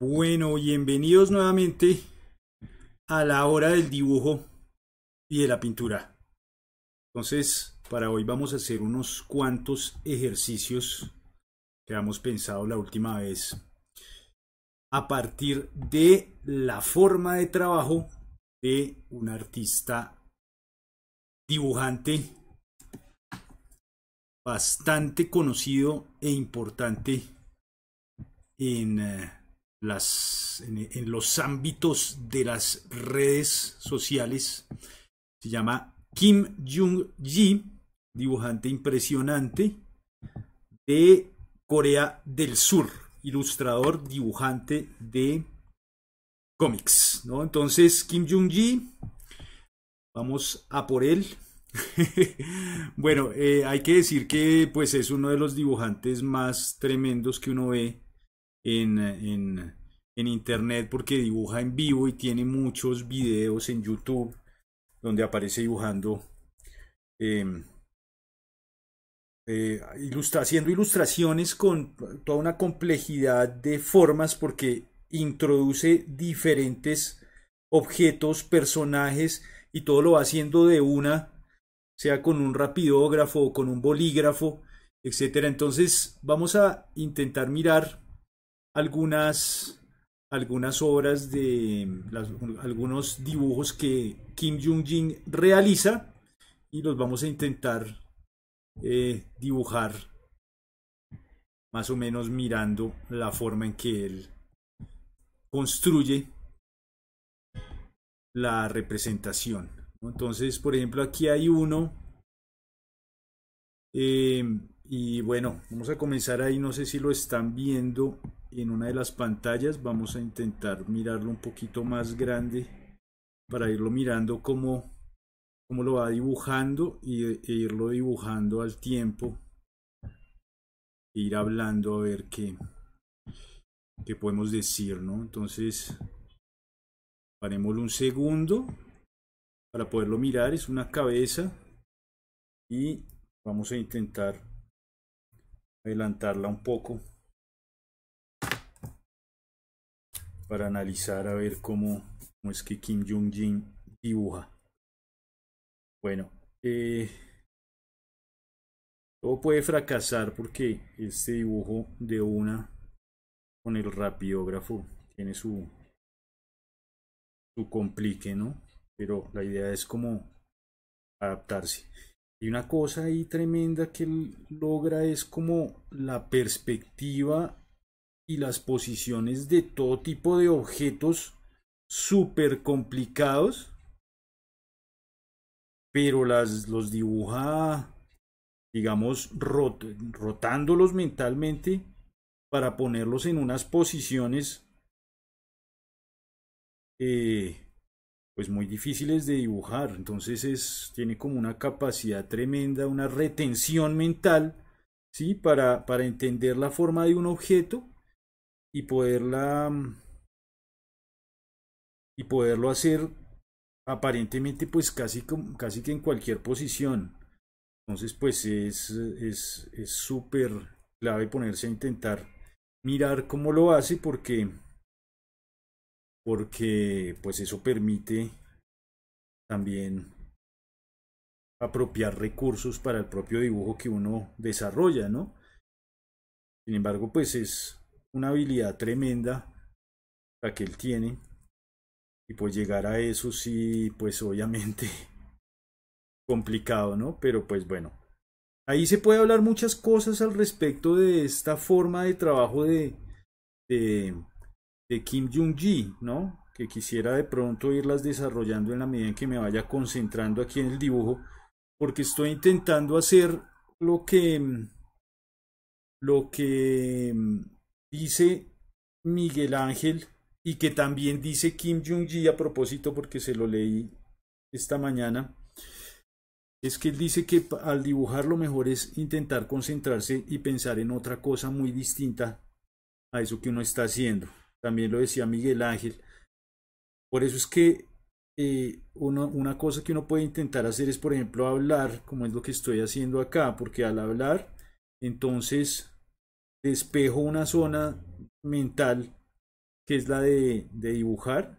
Bueno, bienvenidos nuevamente a la hora del dibujo y de la pintura. Entonces, para hoy vamos a hacer unos cuantos ejercicios que habíamos pensado la última vez a partir de la forma de trabajo de un artista dibujante bastante conocido e importante en eh, las, en, los ámbitos de las redes sociales. Se llama Kim Jung-ji, dibujante impresionante de Corea del Sur, ilustrador, dibujante de cómics. ¿no? Entonces, Kim Jung-ji, vamos a por él. bueno, eh, hay que decir que pues, es uno de los dibujantes más tremendos que uno ve en, en internet porque dibuja en vivo y tiene muchos videos en YouTube donde aparece dibujando, em, eh, haciendo ilustraciones con toda una complejidad de formas porque introduce diferentes objetos, personajes y todo lo va haciendo de una, sea con un rapidógrafo o con un bolígrafo, etcétera. Entonces vamos a intentar mirar algunas algunas obras de algunos dibujos que Kim Jong-jin realiza y los vamos a intentar eh, dibujar más o menos mirando la forma en que él construye la representación. Entonces, por ejemplo, aquí hay uno. Eh, y bueno, vamos a comenzar ahí. No sé si lo están viendo en una de las pantallas vamos a intentar mirarlo un poquito más grande para irlo mirando como cómo lo va dibujando y, e irlo dibujando al tiempo e ir hablando a ver qué qué podemos decir no entonces parémoslo un segundo para poderlo mirar es una cabeza y vamos a intentar adelantarla un poco para analizar a ver cómo, es que Kim Jong-jin dibuja. Bueno, eh, todo puede fracasar porque este dibujo de una con el rapiógrafo. tiene su, su complique, ¿no? Pero la idea es como adaptarse. Y una cosa ahí tremenda que logra es como la perspectiva y las posiciones de todo tipo de objetos súper complicados, pero las, los dibuja, digamos, rotándolos mentalmente para ponerlos en unas posiciones eh, pues muy difíciles de dibujar. Entonces es, tiene como una capacidad tremenda, una retención mental, ¿sí? Para, para entender la forma de un objeto y poderla y poderlo hacer aparentemente pues casi, casi que en cualquier posición. Entonces pues es es es, súper clave ponerse a intentar mirar cómo lo hace porque porque pues eso permite también apropiar recursos para el propio dibujo que uno desarrolla, ¿no? Sin embargo, pues es una habilidad tremenda la que él tiene. Y pues llegar a eso sí, pues obviamente complicado, ¿no? Pero pues bueno. Ahí se puede hablar muchas cosas al respecto de esta forma de trabajo de, de, Kim jong Gi, ¿no? Que quisiera de pronto irlas desarrollando en la medida en que me vaya concentrando aquí en el dibujo, porque estoy intentando hacer lo que, lo que dice Miguel Ángel y que también dice Kim Jong-ji a propósito porque se lo leí esta mañana, es que él dice que al dibujar lo mejor es intentar concentrarse y pensar en otra cosa muy distinta a eso que uno está haciendo. También lo decía Miguel Ángel. Por eso es que eh, una cosa que uno puede intentar hacer es, por ejemplo, hablar, como es lo que estoy haciendo acá, porque al hablar, entonces despejo una zona mental que es la de, de dibujar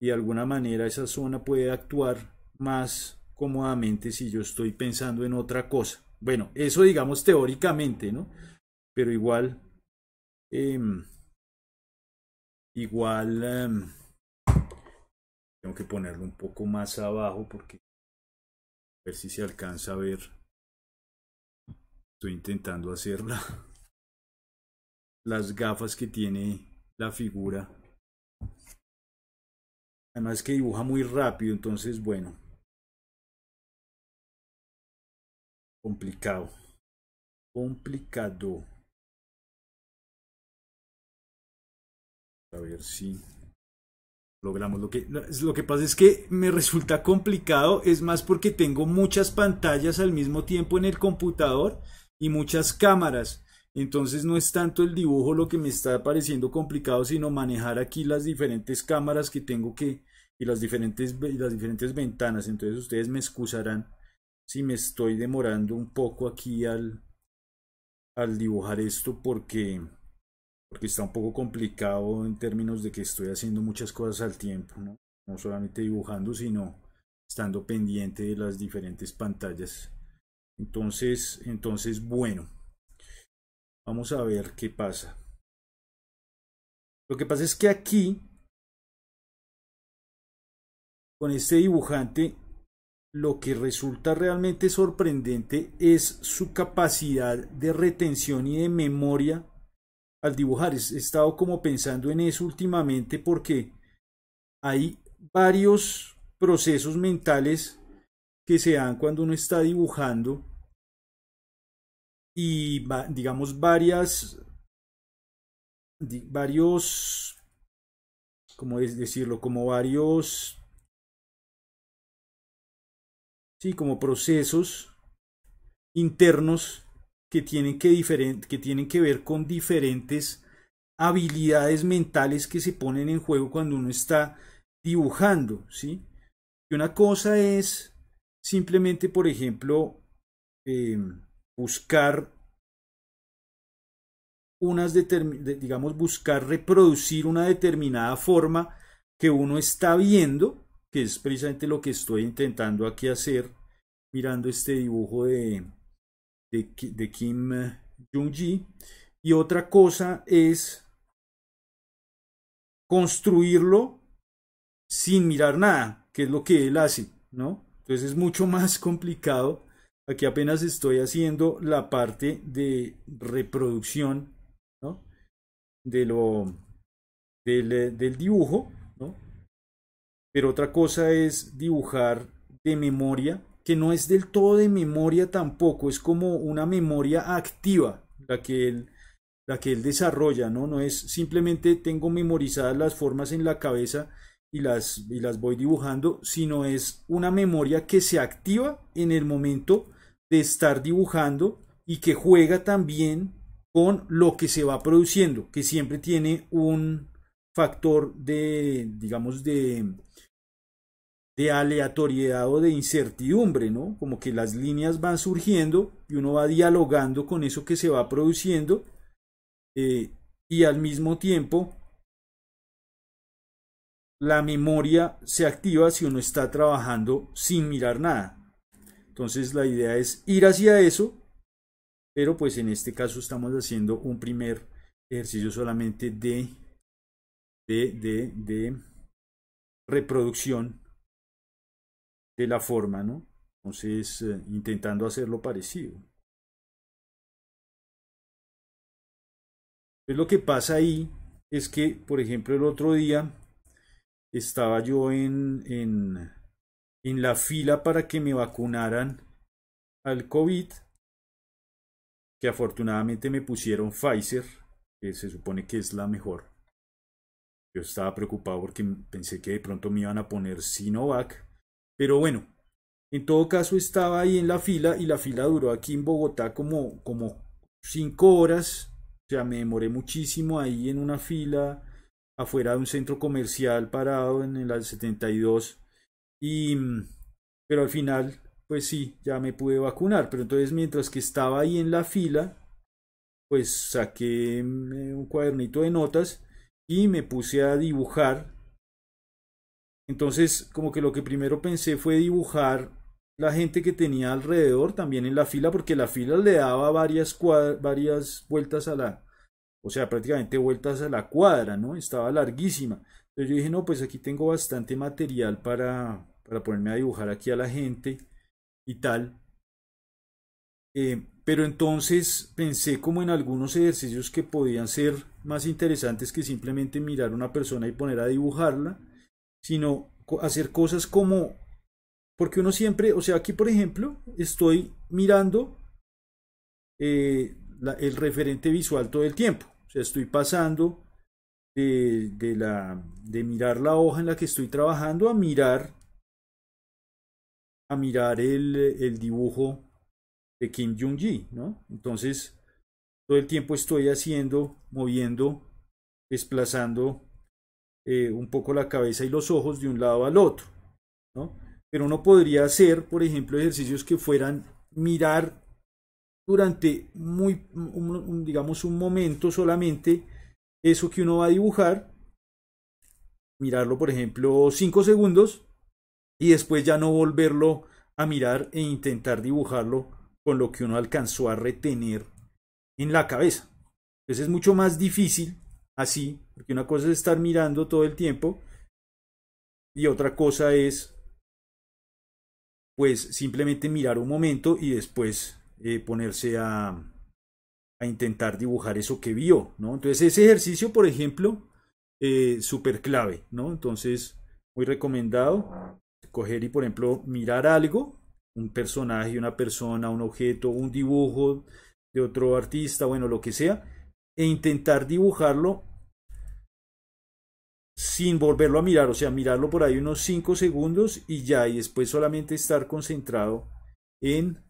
y de alguna manera esa zona puede actuar más cómodamente si yo estoy pensando en otra cosa. Bueno, eso digamos teóricamente, ¿no? Pero igual, em, igual, em, tengo que ponerlo un poco más abajo porque a ver si se alcanza a ver. Estoy intentando hacerla las gafas que tiene la figura. Además que dibuja muy rápido, entonces bueno. Complicado. Complicado. A ver si logramos lo que lo que pasa es que me resulta complicado es más porque tengo muchas pantallas al mismo tiempo en el computador y muchas cámaras entonces no es tanto el dibujo lo que me está pareciendo complicado, sino manejar aquí las diferentes cámaras que tengo que y las diferentes, las diferentes ventanas. Entonces ustedes me excusarán si me estoy demorando un poco aquí al, al dibujar esto porque, porque está un poco complicado en términos de que estoy haciendo muchas cosas al tiempo, ¿no? no solamente dibujando, sino estando pendiente de las diferentes pantallas. Entonces, entonces bueno. Vamos a ver qué pasa. Lo que pasa es que aquí, con este dibujante, lo que resulta realmente sorprendente es su capacidad de retención y de memoria al dibujar. He estado como pensando en eso últimamente porque hay varios procesos mentales que se dan cuando uno está dibujando y digamos varias varios como es decirlo como varios sí como procesos internos que tienen que, que tienen que ver con diferentes habilidades mentales que se ponen en juego cuando uno está dibujando sí y una cosa es simplemente por ejemplo em, buscar unas digamos buscar reproducir una determinada forma que uno está viendo, que es precisamente lo que estoy intentando aquí hacer mirando este dibujo de, de, Kim Jong-ji. Y otra cosa es construirlo sin mirar nada, que es lo que él hace, ¿no? Entonces es mucho más complicado Aquí apenas estoy haciendo la parte de reproducción de lo, del, eh, dibujo, pero otra cosa es dibujar de memoria, que no es del todo de memoria tampoco, es como una memoria activa la que él, la que él desarrolla, ¿no? no es simplemente tengo memorizadas las formas en la cabeza y las, y las voy dibujando, sino es una memoria que se activa en el momento de estar dibujando y que juega también con lo que se va produciendo, que siempre tiene un factor de, digamos, de, de aleatoriedad o de incertidumbre, ¿no? Como que las líneas van surgiendo y uno va dialogando con eso que se va produciendo eh, y al mismo tiempo la memoria se activa si uno está trabajando sin mirar nada. Entonces la idea es ir hacia eso, pero pues en este caso estamos haciendo un primer ejercicio solamente de, de, de, reproducción de la forma, ¿no? Entonces, eh, intentando hacerlo parecido. Pues lo que pasa ahí es que, por ejemplo, el otro día estaba yo en en la fila para que me vacunaran al COVID, que afortunadamente me pusieron Pfizer, que se supone que es la mejor. Yo estaba preocupado porque pensé que de pronto me iban a poner Sinovac, pero bueno, en todo caso estaba ahí en la fila y la fila duró aquí en Bogotá como, como cinco horas, o sea, me demoré muchísimo ahí en una fila afuera de un centro comercial parado en el 72 y, mm, pero al final, pues sí, ya me pude vacunar. Pero entonces mientras que estaba ahí en la fila, pues saqué mm, un cuadernito de notas y me puse a dibujar. Entonces, como que lo que primero pensé fue dibujar la gente que tenía alrededor también en la fila, porque la fila le daba varias, varias vueltas a la, o sea, prácticamente vueltas a la cuadra, ¿no? Estaba larguísima. Entonces yo dije, no, pues aquí tengo bastante material para, para ponerme a dibujar aquí a la gente y tal. Eh, pero entonces pensé como en algunos ejercicios que podían ser más interesantes que simplemente mirar a una persona y poner a dibujarla, sino hacer cosas como, porque uno siempre, o sea, aquí por ejemplo, estoy mirando eh, el referente visual todo el tiempo, o sea, estoy pasando de, la, de mirar la hoja en la que estoy trabajando a mirar a mirar el, el dibujo de Kim jong Gi ¿no? Entonces, todo el tiempo estoy haciendo, moviendo, desplazando eh, un poco la cabeza y los ojos de un lado al otro, ¿no? Pero uno podría hacer, por ejemplo, ejercicios que fueran mirar durante muy, digamos, un momento solamente eso que uno va a dibujar, mirarlo por ejemplo 5 segundos y después ya no volverlo a mirar e intentar dibujarlo con lo que uno alcanzó a retener en la cabeza. Entonces es mucho más difícil así, porque una cosa es estar mirando todo el tiempo y otra cosa es pues simplemente mirar un momento y después eh, ponerse a, a intentar dibujar eso que vio, ¿no? Entonces ese ejercicio, por ejemplo, eh, súper clave, ¿no? Entonces, muy recomendado coger y, por ejemplo, mirar algo, un personaje, una persona, un objeto, un dibujo de otro artista, bueno, lo que sea, e intentar dibujarlo sin volverlo a mirar, o sea, mirarlo por ahí unos 5 segundos y ya, y después solamente estar concentrado en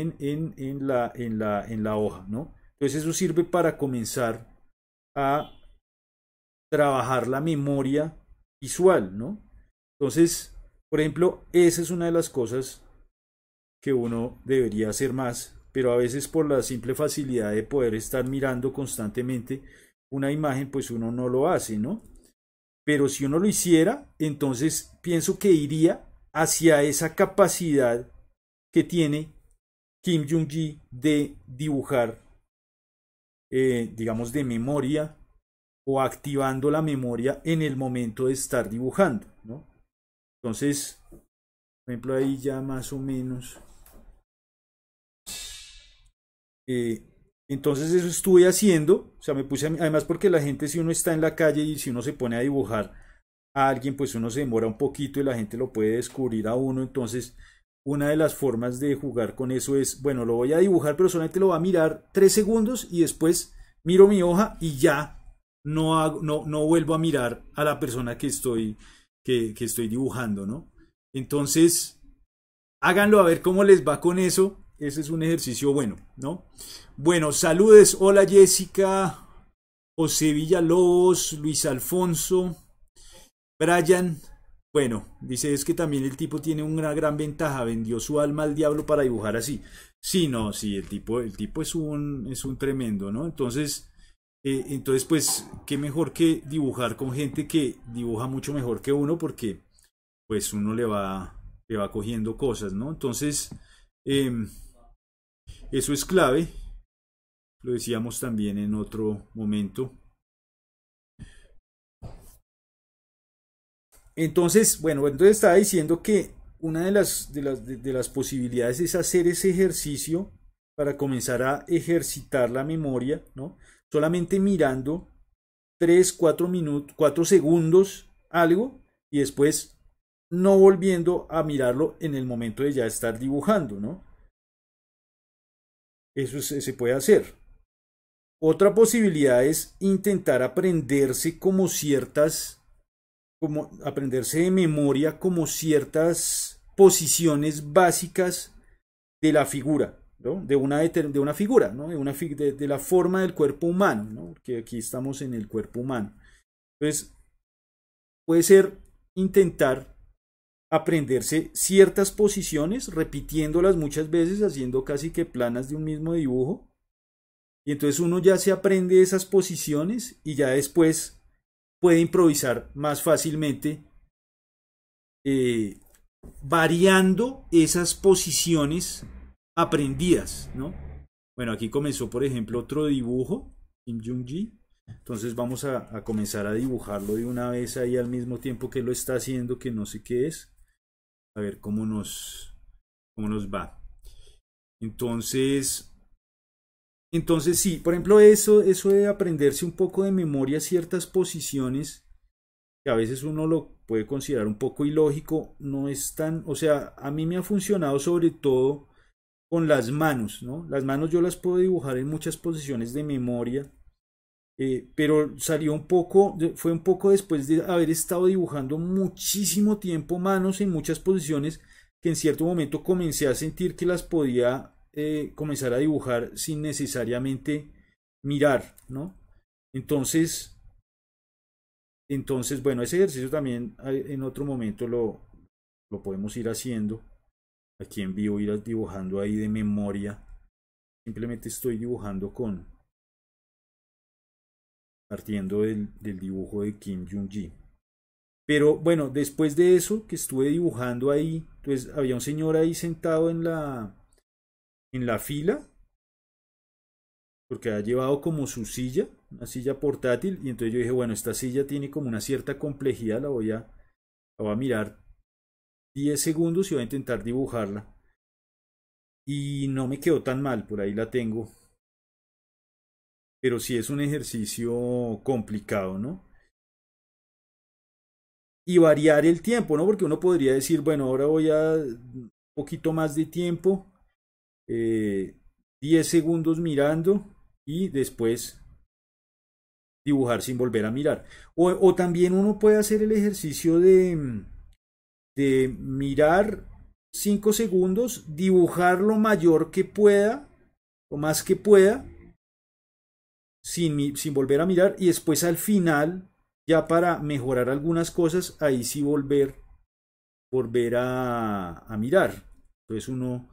en, en, la, la hoja, ¿no? Entonces eso sirve para comenzar a trabajar la memoria visual, ¿no? Entonces, por ejemplo, esa es una de las cosas que uno debería hacer más, pero a veces por la simple facilidad de poder estar mirando constantemente una imagen, pues uno no lo hace, ¿no? Pero si uno lo hiciera, entonces pienso que iría hacia esa capacidad que tiene Kim jong ji de dibujar, eh, digamos, de memoria o activando la memoria en el momento de estar dibujando, ¿no? Entonces, por ejemplo, ahí ya más o menos. Eh, entonces eso estuve haciendo, o sea, me puse, a, además porque la gente si uno está en la calle y si uno se pone a dibujar a alguien, pues uno se demora un poquito y la gente lo puede descubrir a uno, entonces una de las formas de jugar con eso es, bueno, lo voy a dibujar, pero solamente lo va a mirar tres segundos y después miro mi hoja y ya no, no, no vuelvo a mirar a la persona que estoy, que, que estoy dibujando, ¿no? Entonces, háganlo a ver cómo les va con eso. Ese es un ejercicio bueno, ¿no? Bueno, saludes. Hola Jessica, José Villalobos, Luis Alfonso, Brian. Bueno, dice es que también el tipo tiene una gran ventaja, vendió su alma al diablo para dibujar así. Sí, no, sí, el tipo, el tipo es un, es un tremendo, ¿no? Entonces, eh, entonces, pues, qué mejor que dibujar con gente que dibuja mucho mejor que uno, porque pues uno le va, le va cogiendo cosas, ¿no? Entonces, em, eso es clave. Lo decíamos también en otro momento. Entonces, bueno, entonces estaba diciendo que una de las, de las, de, las posibilidades es hacer ese ejercicio para comenzar a ejercitar la memoria, ¿no? Solamente mirando 3, 4 minutos, 4 segundos algo y después no volviendo a mirarlo en el momento de ya estar dibujando, ¿no? Eso se puede hacer. Otra posibilidad es intentar aprenderse como ciertas como aprenderse de memoria como ciertas posiciones básicas de la figura, ¿no? de, una, de una figura, ¿no? de, una de, de, la forma del cuerpo humano, ¿no? porque aquí estamos en el cuerpo humano. Entonces, puede ser intentar aprenderse ciertas posiciones, repitiéndolas muchas veces, haciendo casi que planas de un mismo dibujo. Y entonces uno ya se aprende esas posiciones y ya después puede improvisar más fácilmente eh, variando esas posiciones aprendidas, ¿no? Bueno, aquí comenzó, por ejemplo, otro dibujo, Kim Jung-ji. Entonces vamos a, comenzar a dibujarlo de una vez ahí al mismo tiempo que lo está haciendo, que no sé qué es. A ver cómo nos, cómo nos va. Entonces, entonces, sí, por ejemplo, eso, eso de aprenderse un poco de memoria ciertas posiciones, que a veces uno lo puede considerar un poco ilógico, no es tan, o sea, a mí me ha funcionado sobre todo con las manos, ¿no? Las manos yo las puedo dibujar en muchas posiciones de memoria, eh, pero salió un poco, fue un poco después de haber estado dibujando muchísimo tiempo manos en muchas posiciones, que en cierto momento comencé a sentir que las podía eh, comenzar a dibujar sin necesariamente mirar, ¿no? Entonces, entonces, bueno, ese ejercicio también ah, en otro momento lo, lo podemos ir haciendo. Aquí en vivo ir dibujando ahí de memoria. Simplemente estoy dibujando con... Partiendo del, del dibujo de Kim Jong-ji. Pero bueno, después de eso que estuve dibujando ahí, pues había un señor ahí sentado en la en la fila, porque ha llevado como su silla, una silla portátil, y entonces yo dije, bueno, esta silla tiene como una cierta complejidad, la voy a, a mirar 10 segundos y voy a intentar dibujarla. Y no me quedó tan mal, por ahí la tengo. Pero sí es un ejercicio complicado, ¿no? Y variar el tiempo, ¿no? Porque uno podría decir, bueno, ahora voy a un poquito más de tiempo 10 eh, segundos mirando y después dibujar sin volver a mirar. O, también uno puede hacer el ejercicio de, mm, de mirar 5 segundos, dibujar lo mayor que pueda, o más que pueda, sin, sin, volver a mirar y después al final, ya para mejorar algunas cosas, ahí sí volver, a, a mirar. Entonces uno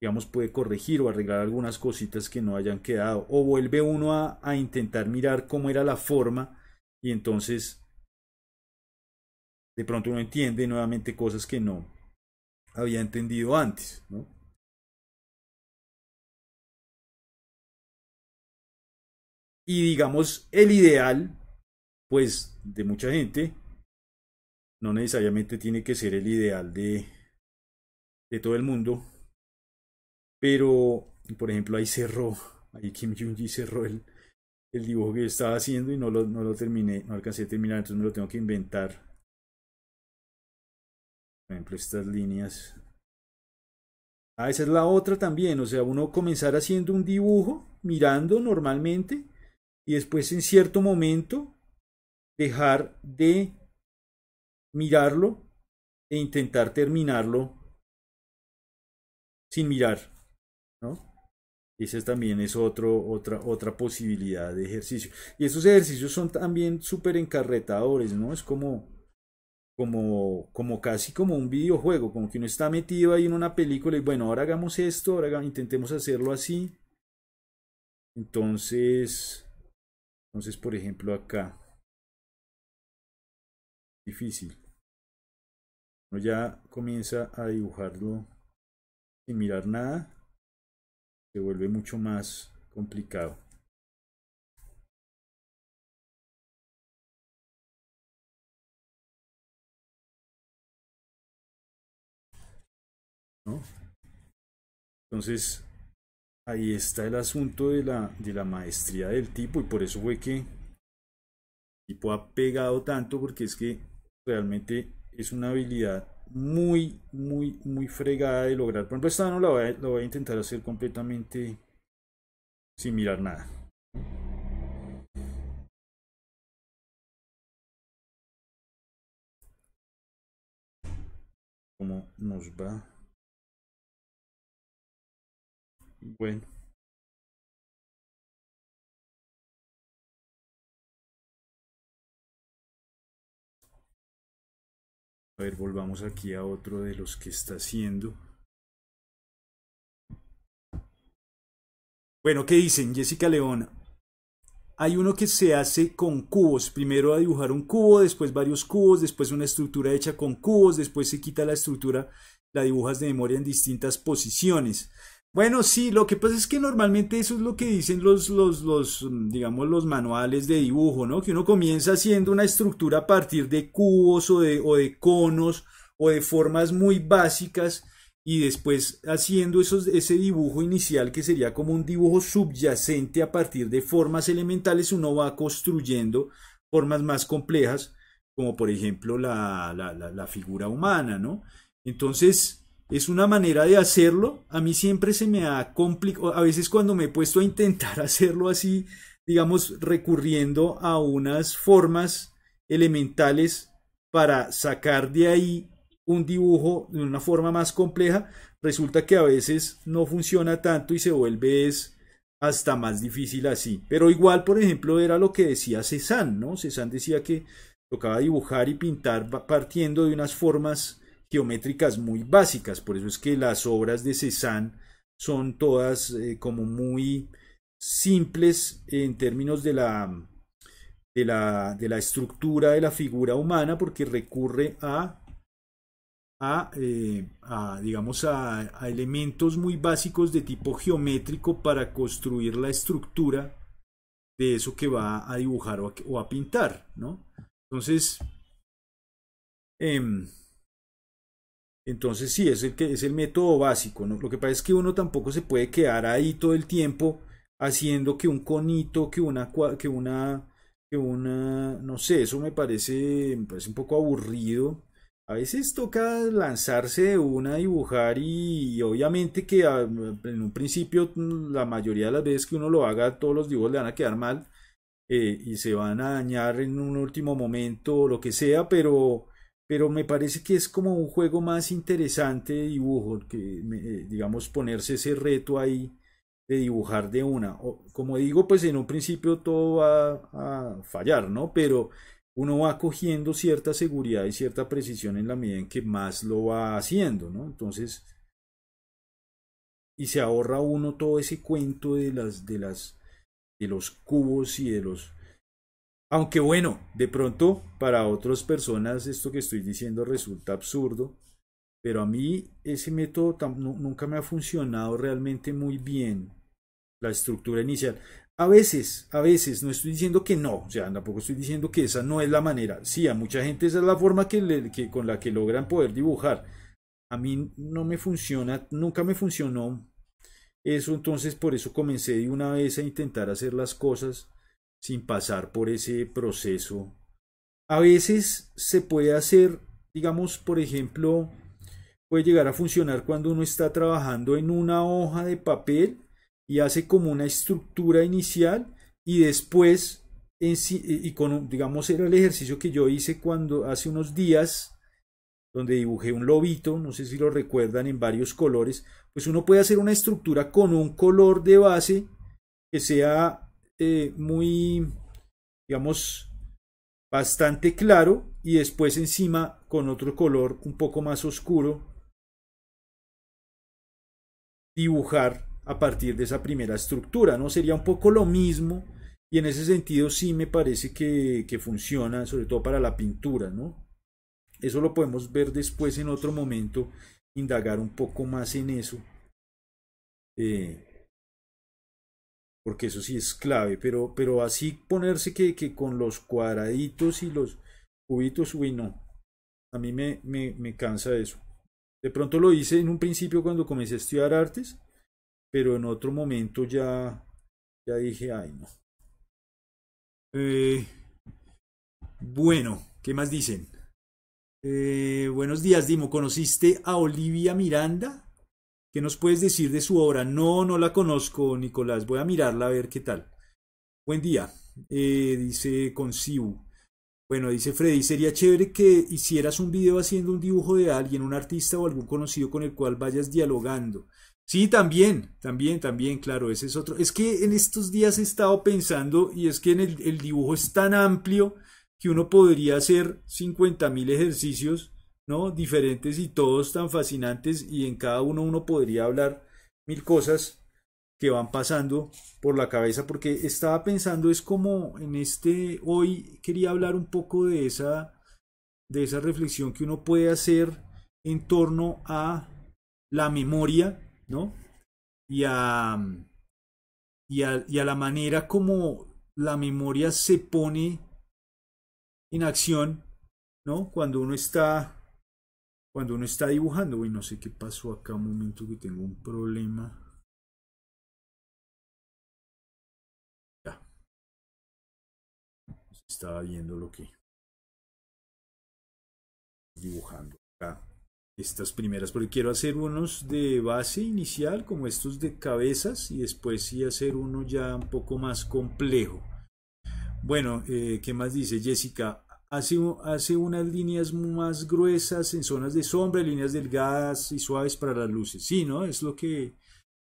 digamos, puede corregir o arreglar algunas cositas que no hayan quedado. O vuelve uno a, intentar mirar cómo era la forma y entonces de pronto uno entiende nuevamente cosas que no había entendido antes, ¿no? Y digamos, el ideal, pues, de mucha gente, no necesariamente tiene que ser el ideal de, de todo el mundo, pero, por ejemplo, ahí cerró, ahí Kim Jong-ji cerró el, el dibujo que yo estaba haciendo y no no lo terminé, no alcancé a terminar, entonces me lo tengo que inventar. Por ejemplo, estas líneas. Ah, esa es la otra también, o sea, uno comenzar haciendo un dibujo, mirando normalmente, y después en cierto momento dejar de mirarlo e intentar terminarlo sin mirar. ¿no? Esa también es otro, otra, otra posibilidad de ejercicio. Y esos ejercicios son también súper encarretadores, ¿no? Es como, como, como casi como un videojuego, como que uno está metido ahí en una película y bueno, ahora hagamos esto, ahora intentemos hacerlo así. Entonces, entonces, por ejemplo, acá. Difícil. Uno ya comienza a dibujarlo sin mirar nada se vuelve mucho más complicado. Entonces, ahí está el asunto de la, de la maestría del tipo y por eso fue que el tipo ha pegado tanto porque es que realmente es una habilidad muy, muy, muy fregada de lograr. Por ejemplo, esta no la voy a, voy a intentar hacer completamente sin mirar nada. ¿Cómo nos va? Bueno. A ver, volvamos aquí a otro de los que está haciendo. Bueno, ¿qué dicen? Jessica Leona. Hay uno que se hace con cubos. Primero a dibujar un cubo, después varios cubos, después una estructura hecha con cubos, después se quita la estructura, la dibujas de memoria en distintas posiciones. Bueno, sí, lo que pasa es que normalmente eso es lo que dicen los, los, los, mm, digamos, los manuales de dibujo, ¿no? Que uno comienza haciendo una estructura a partir de cubos o de, o de conos o de formas muy básicas y después haciendo ese dibujo inicial que sería como un dibujo subyacente a partir de formas elementales, uno va construyendo formas más complejas, como por ejemplo la, la, la figura humana, ¿no? Entonces, es una manera de hacerlo. A mí siempre se me ha complicado, a veces cuando me he puesto a intentar hacerlo así, digamos, recurriendo a unas formas elementales para sacar de ahí un dibujo de una forma más compleja, resulta que a veces no funciona tanto y se vuelve hasta más difícil así. Pero igual, por ejemplo, era lo que decía Cézanne, ¿no? Cézanne decía que tocaba dibujar y pintar partiendo de unas formas geométricas muy básicas. Por eso es que las obras de Cézanne son todas eh, como muy simples en términos de la, de la, de, la, estructura de la figura humana porque recurre a, a, eh, digamos, a, elementos muy básicos de tipo geométrico para construir la estructura de eso que va a dibujar o a, pintar, ¿no? Entonces, em, entonces sí, es el, que, es el método básico. Lo que pasa es que uno tampoco se puede quedar ahí todo el tiempo haciendo que un conito, que una, que una, que una, no sé, eso me parece, un poco aburrido. A veces toca lanzarse de una dibujar y, obviamente que en un principio la mayoría de las veces que uno lo haga todos los dibujos le van a quedar mal eh, y se van a dañar en un último momento o lo que sea, pero pero me parece que es como un juego más interesante de dibujo, que eh, digamos ponerse ese reto ahí de dibujar de una. como digo, pues en un principio todo va a fallar, ¿no? Pero uno va cogiendo cierta seguridad y cierta precisión en la medida en que más lo va haciendo, ¿no? Entonces, y se ahorra uno todo ese cuento de las, de las, de los cubos y de los aunque bueno, de pronto para otras personas esto que estoy diciendo resulta absurdo, pero a mí ese método nunca me ha funcionado realmente muy bien, la estructura inicial. A veces, a veces, no estoy diciendo que no, o sea, tampoco estoy diciendo que esa no es la manera. Sí, a mucha gente esa es la forma que, con la que logran poder dibujar. A mí no me funciona, nunca me funcionó eso, entonces por eso comencé de una vez a intentar hacer las cosas sin pasar por ese proceso. A veces se puede hacer, digamos, por ejemplo, puede llegar a funcionar cuando uno está trabajando en una hoja de papel y hace como una estructura inicial y después, y con, digamos, era el ejercicio que yo hice cuando hace unos días, donde dibujé un lobito, no sé si lo recuerdan, en varios colores, pues uno puede hacer una estructura con un color de base que sea eh, muy, digamos, bastante claro y después encima con otro color un poco más oscuro dibujar a partir de esa primera estructura, ¿no? Sería un poco lo mismo y en ese sentido sí me parece que, que funciona, sobre todo para la pintura, ¿no? Eso lo podemos ver después en otro momento, indagar un poco más en eso. Eh, porque eso sí es clave, pero, pero así ponerse que, que con los cuadraditos y los cubitos, uy, no. A mí me, me, cansa eso. De pronto lo hice en un principio cuando comencé a estudiar artes, pero en otro momento ya, ya dije, ay, no. Eh, bueno, ¿qué más dicen? Eh, buenos días, Dimo. ¿Conociste a Olivia Miranda? ¿Qué nos puedes decir de su obra? No, no la conozco, Nicolás. Voy a mirarla a ver qué tal. Buen día, eh, dice Concibu. Bueno, dice Freddy, sería chévere que hicieras un video haciendo un dibujo de alguien, un artista o algún conocido con el cual vayas dialogando. Sí, también, también, también, claro, ese es otro. Es que en estos días he estado pensando y es que el, el dibujo es tan amplio que uno podría hacer mil ejercicios ¿no? Diferentes y todos tan fascinantes y en cada uno uno podría hablar mil cosas que van pasando por la cabeza porque estaba pensando es como en este hoy quería hablar un poco de esa de esa reflexión que uno puede hacer en torno a la memoria, ¿no? Y a, y a, y a la manera como la memoria se pone en acción, ¿no? Cuando uno está cuando uno está dibujando, y no sé qué pasó acá, un momento que tengo un problema. Ya. estaba viendo lo que dibujando acá estas primeras porque quiero hacer unos de base inicial como estos de cabezas y después sí hacer uno ya un poco más complejo bueno eh, qué más dice Jessica Hace, hace unas líneas más gruesas en zonas de sombra, líneas delgadas y suaves para las luces. Sí, ¿no? Es lo que,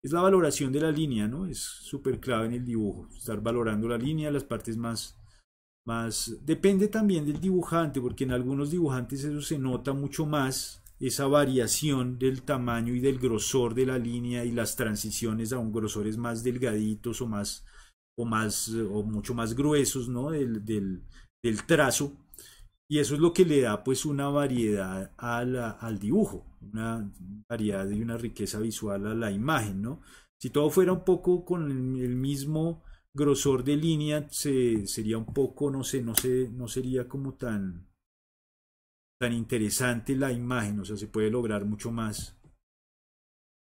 es la valoración de la línea, ¿no? Es súper clave en el dibujo, estar valorando la línea, las partes más, más... Depende también del dibujante, porque en algunos dibujantes eso se nota mucho más, esa variación del tamaño y del grosor de la línea y las transiciones a un grosores más delgaditos o más o más o mucho más gruesos, ¿no? del, del trazo y eso es lo que le da pues una variedad al, al dibujo, una variedad y una riqueza visual a la imagen, ¿no? Si todo fuera un poco con el mismo grosor de línea, se, sería un poco, no sé, no sé, no sería como tan, tan interesante la imagen, o sea, se puede lograr mucho más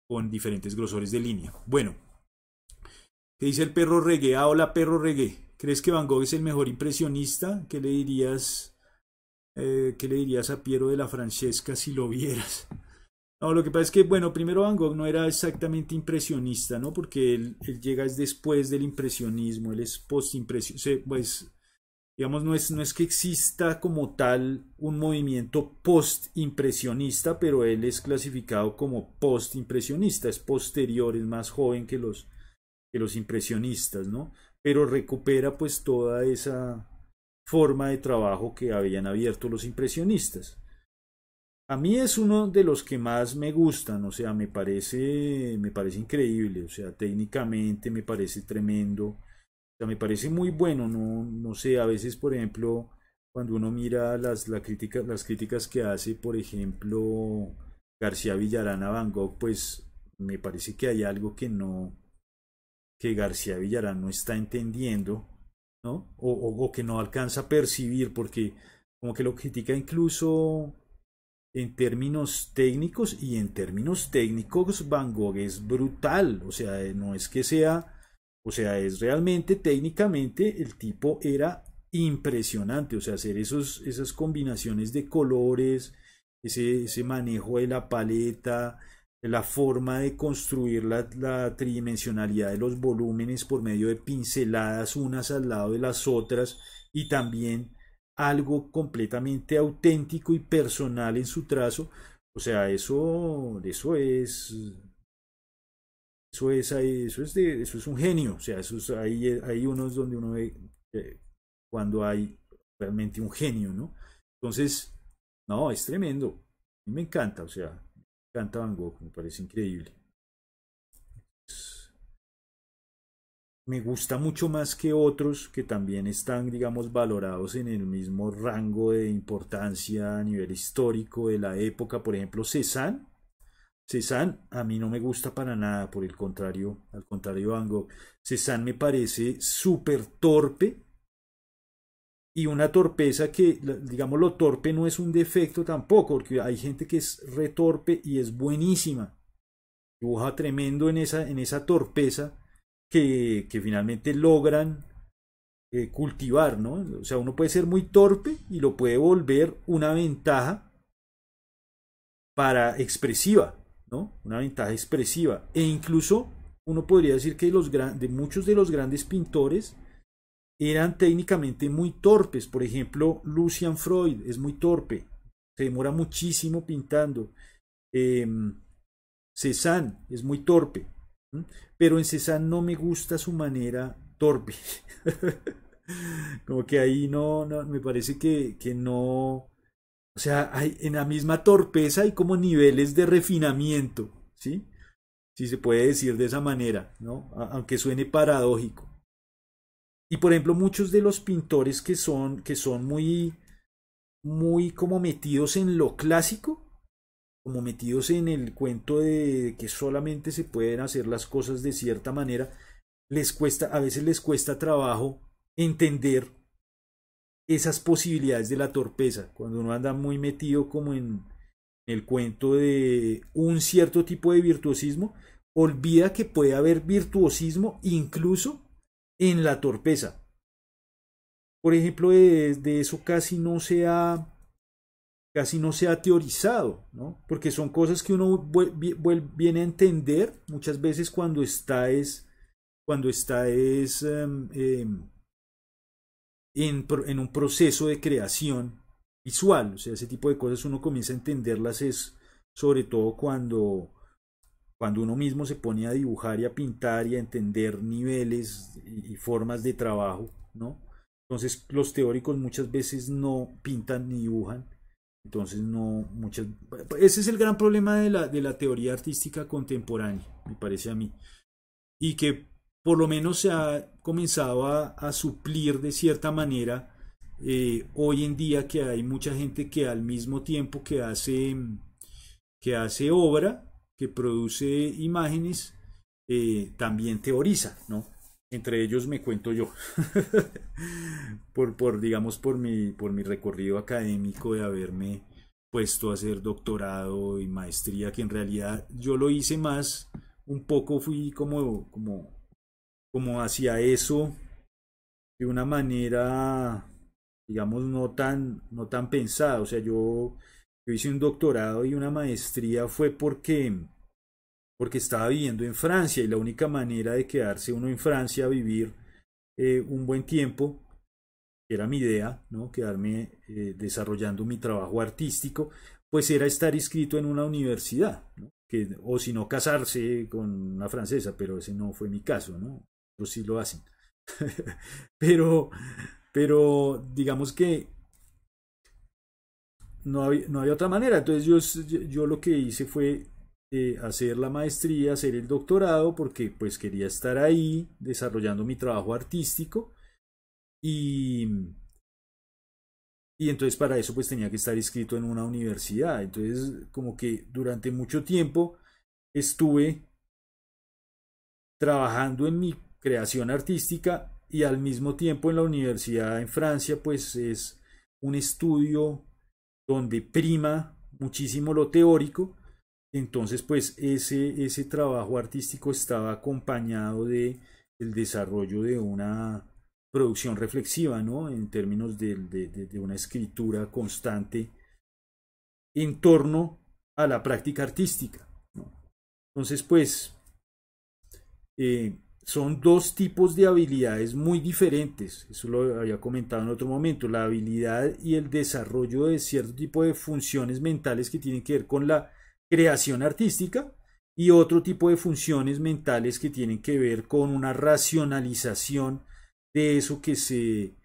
con diferentes grosores de línea. Bueno, ¿qué dice el perro reggae? Ah, hola perro reggae. ¿Crees que Van Gogh es el mejor impresionista? ¿Qué le dirías eh, ¿Qué le dirías a Piero de la Francesca si lo vieras? No, lo que pasa es que, bueno, primero Van Gogh no era exactamente impresionista, ¿no? Porque él, llega después del impresionismo, él es postimpresionista, pues, digamos, no es, no es que exista como tal un movimiento postimpresionista, pero él es clasificado como postimpresionista, es posterior, es más joven que los, que los impresionistas, ¿no? Pero recupera pues toda esa, forma de trabajo que habían abierto los impresionistas. A mí es uno de los que más me gustan, o sea, me parece, me parece increíble, o sea, técnicamente me parece tremendo, o sea, me parece muy bueno, no, no sé, a veces, por ejemplo, cuando uno mira las, la las críticas que hace, por ejemplo, García Villarán a Van Gogh, pues me parece que hay algo que no, que García Villarán no está entendiendo ¿no? O, que no alcanza a percibir, porque como que lo critica incluso en términos técnicos, y en términos técnicos Van Gogh es brutal, o sea, eh, no es que sea, o sea, es realmente técnicamente el tipo era impresionante, o sea, hacer esos, esas combinaciones de colores, ese, ese manejo de la paleta, la forma de construir la, tridimensionalidad de los volúmenes por medio de pinceladas unas al lado de las otras y también algo completamente auténtico y personal en su trazo. O sea, eso, eso es. Eso es, eso es, de, eso es un genio. O sea, eso ahí, hay unos donde uno ve cuando hay realmente un genio, ¿no? Entonces, no, es tremendo. A mí me encanta, o sea, canta Van Gogh, me parece increíble. me gusta mucho más que otros que también están, digamos, valorados en el mismo rango de importancia a nivel histórico de la época. Por ejemplo, Cézanne. Cézanne a mí no me gusta para nada, por el contrario, al contrario Van Gogh. Cézanne me parece súper torpe y una torpeza que, digamos, lo torpe no es un defecto tampoco, porque hay gente que es retorpe y es buenísima. Dibuja tremendo en esa, en esa torpeza que, que finalmente logran eh, cultivar, ¿no? O sea, uno puede ser muy torpe y lo puede volver una ventaja para expresiva, ¿no? Una ventaja expresiva. E incluso uno podría decir que los de muchos de los grandes pintores eran técnicamente muy torpes. Por ejemplo, Lucian Freud es muy torpe, se demora muchísimo pintando. Em, Cézanne es muy torpe, pero en Cézanne no me gusta su manera torpe. Como que ahí no, no me parece que, que no, o sea, hay, en la misma torpeza hay como niveles de refinamiento, ¿sí? Si se puede decir de esa manera, ¿no? Aunque suene paradójico. Y por ejemplo, muchos de los pintores que son, que son muy, muy como metidos en lo clásico, como metidos en el cuento de que solamente se pueden hacer las cosas de cierta manera, les cuesta, a veces les cuesta trabajo entender esas posibilidades de la torpeza, cuando uno anda muy metido como en el cuento de un cierto tipo de virtuosismo, olvida que puede haber virtuosismo incluso en la torpeza. Por ejemplo, de, eso casi no se ha casi no se ha teorizado, ¿no? Porque son cosas que uno viene a entender muchas veces cuando está es cuando está es em, em, en, en, un proceso de creación visual, o sea, ese tipo de cosas uno comienza a entenderlas es sobre todo cuando cuando uno mismo se pone a dibujar y a pintar y a entender niveles y formas de trabajo, ¿no? Entonces los teóricos muchas veces no pintan ni dibujan. Entonces no muchas... Ese es el gran problema de la, teoría artística contemporánea, me parece a mí. Y que por lo menos se ha comenzado a, suplir de cierta manera eh, hoy en día que hay mucha gente que al mismo tiempo que hace, que hace obra, que produce imágenes, eh, también teoriza, ¿no? Entre ellos me cuento yo, por, por, digamos, por mi, por mi recorrido académico de haberme puesto a hacer doctorado y maestría, que en realidad yo lo hice más, un poco fui como, como, como hacia eso, de una manera, digamos, no tan, no tan pensada. O sea, yo, yo hice un doctorado y una maestría fue porque porque estaba viviendo en Francia y la única manera de quedarse uno en Francia, vivir eh, un buen tiempo, era mi idea, ¿no? quedarme eh, desarrollando mi trabajo artístico, pues era estar inscrito en una universidad, ¿no? o si no casarse con una francesa, pero ese no fue mi caso, ¿no? pues sí lo hacen. pero, pero digamos que no había, no otra manera, entonces yo, yo lo que hice fue eh, hacer la maestría, hacer el doctorado, porque pues quería estar ahí desarrollando mi trabajo artístico. Y, y entonces para eso pues tenía que estar inscrito en una universidad. Entonces como que durante mucho tiempo estuve trabajando en mi creación artística y al mismo tiempo en la universidad en Francia pues es un estudio donde prima muchísimo lo teórico entonces, pues ese, ese trabajo artístico estaba acompañado de desarrollo de una producción reflexiva, ¿no? En términos de, de, una escritura constante en torno a la práctica artística. ¿no? Entonces, pues, eh, son dos tipos de habilidades muy diferentes. Eso lo había comentado en otro momento. La habilidad y el desarrollo de cierto tipo de funciones mentales que tienen que ver con la creación artística y otro tipo de funciones mentales que tienen que ver con una racionalización de eso que se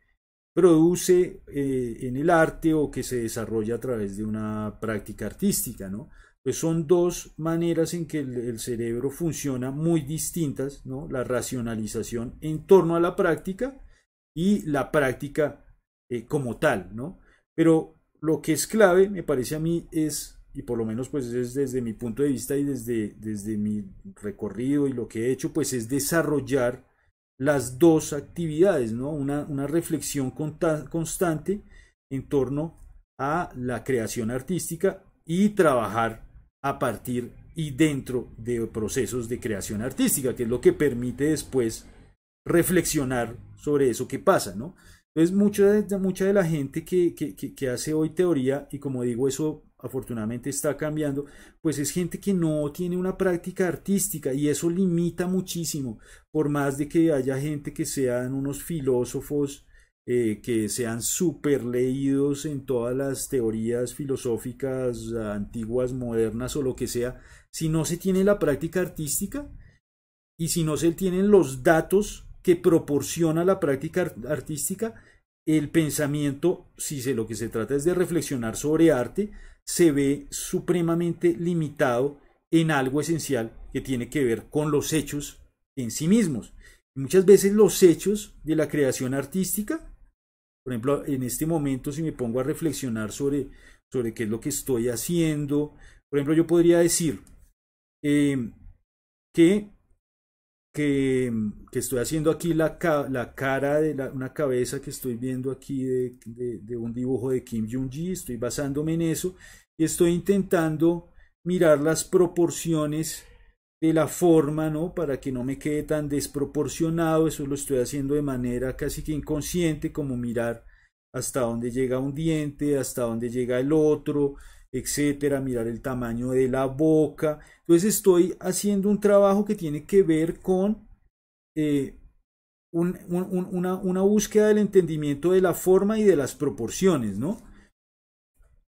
produce eh, en el arte o que se desarrolla a través de una práctica artística, ¿no? Pues son dos maneras en que el, cerebro funciona muy distintas, ¿no? La racionalización en torno a la práctica y la práctica eh, como tal, ¿no? Pero lo que es clave, me parece a mí, es y por lo menos pues es desde mi punto de vista y desde, desde mi recorrido y lo que he hecho, pues es desarrollar las dos actividades, ¿no? Una, reflexión constante en torno a la creación artística y trabajar a partir y dentro de procesos de creación artística, que es lo que permite después reflexionar sobre eso que pasa, ¿no? Entonces, mucha de, mucha de la gente que hace hoy teoría, y como digo, eso afortunadamente está cambiando, pues es gente que no tiene una práctica artística y eso limita muchísimo, por más de que haya gente que sean unos filósofos, eh, que sean súper leídos en todas las teorías filosóficas antiguas, modernas o lo que sea, si no se tiene la práctica artística y si no se tienen los datos que proporciona la práctica artística, el pensamiento, si se, lo que se trata es de reflexionar sobre arte, se ve supremamente limitado en algo esencial que tiene que ver con los hechos en sí mismos. Muchas veces los hechos de la creación artística, por ejemplo, en este momento si me pongo a reflexionar sobre, sobre qué es lo que estoy haciendo, por ejemplo, yo podría decir eh, que que, estoy haciendo aquí la, la cara de la, una cabeza que estoy viendo aquí de, un dibujo de Kim jong Il estoy basándome en eso y estoy intentando mirar las proporciones de la forma, ¿no? Para que no me quede tan desproporcionado, eso lo estoy haciendo de manera casi que inconsciente, como mirar hasta dónde llega un diente, hasta dónde llega el otro, etcétera, mirar el tamaño de la boca. Entonces estoy haciendo un trabajo que tiene que ver con eh, una, búsqueda del entendimiento de la forma y de las proporciones, ¿no?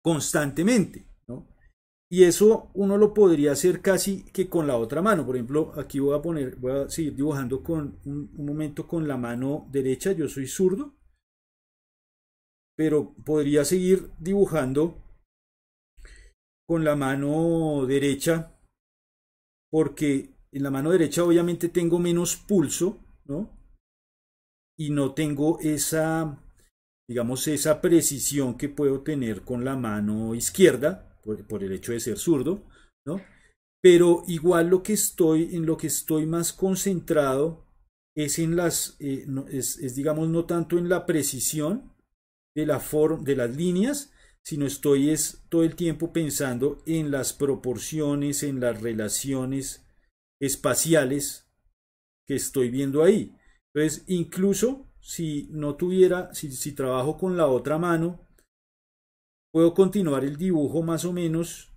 Constantemente. Y eso uno lo podría hacer casi que con la otra mano. Por ejemplo, aquí voy a poner, voy a seguir dibujando con un, momento con la mano derecha. Yo soy zurdo. Pero podría seguir dibujando con la mano derecha, porque en la mano derecha obviamente tengo menos pulso, ¿no? Y no tengo esa, digamos, esa precisión que puedo tener con la mano izquierda, por, el hecho de ser zurdo, ¿no? Pero igual lo que estoy, en lo que estoy más concentrado es en las, eh, no, es, digamos, no tanto en la precisión de, la forma de las líneas, si no estoy es todo el tiempo pensando en las proporciones, en las relaciones espaciales que estoy viendo ahí. Entonces, incluso si no tuviera, si, trabajo con la otra mano, puedo continuar el dibujo más o menos,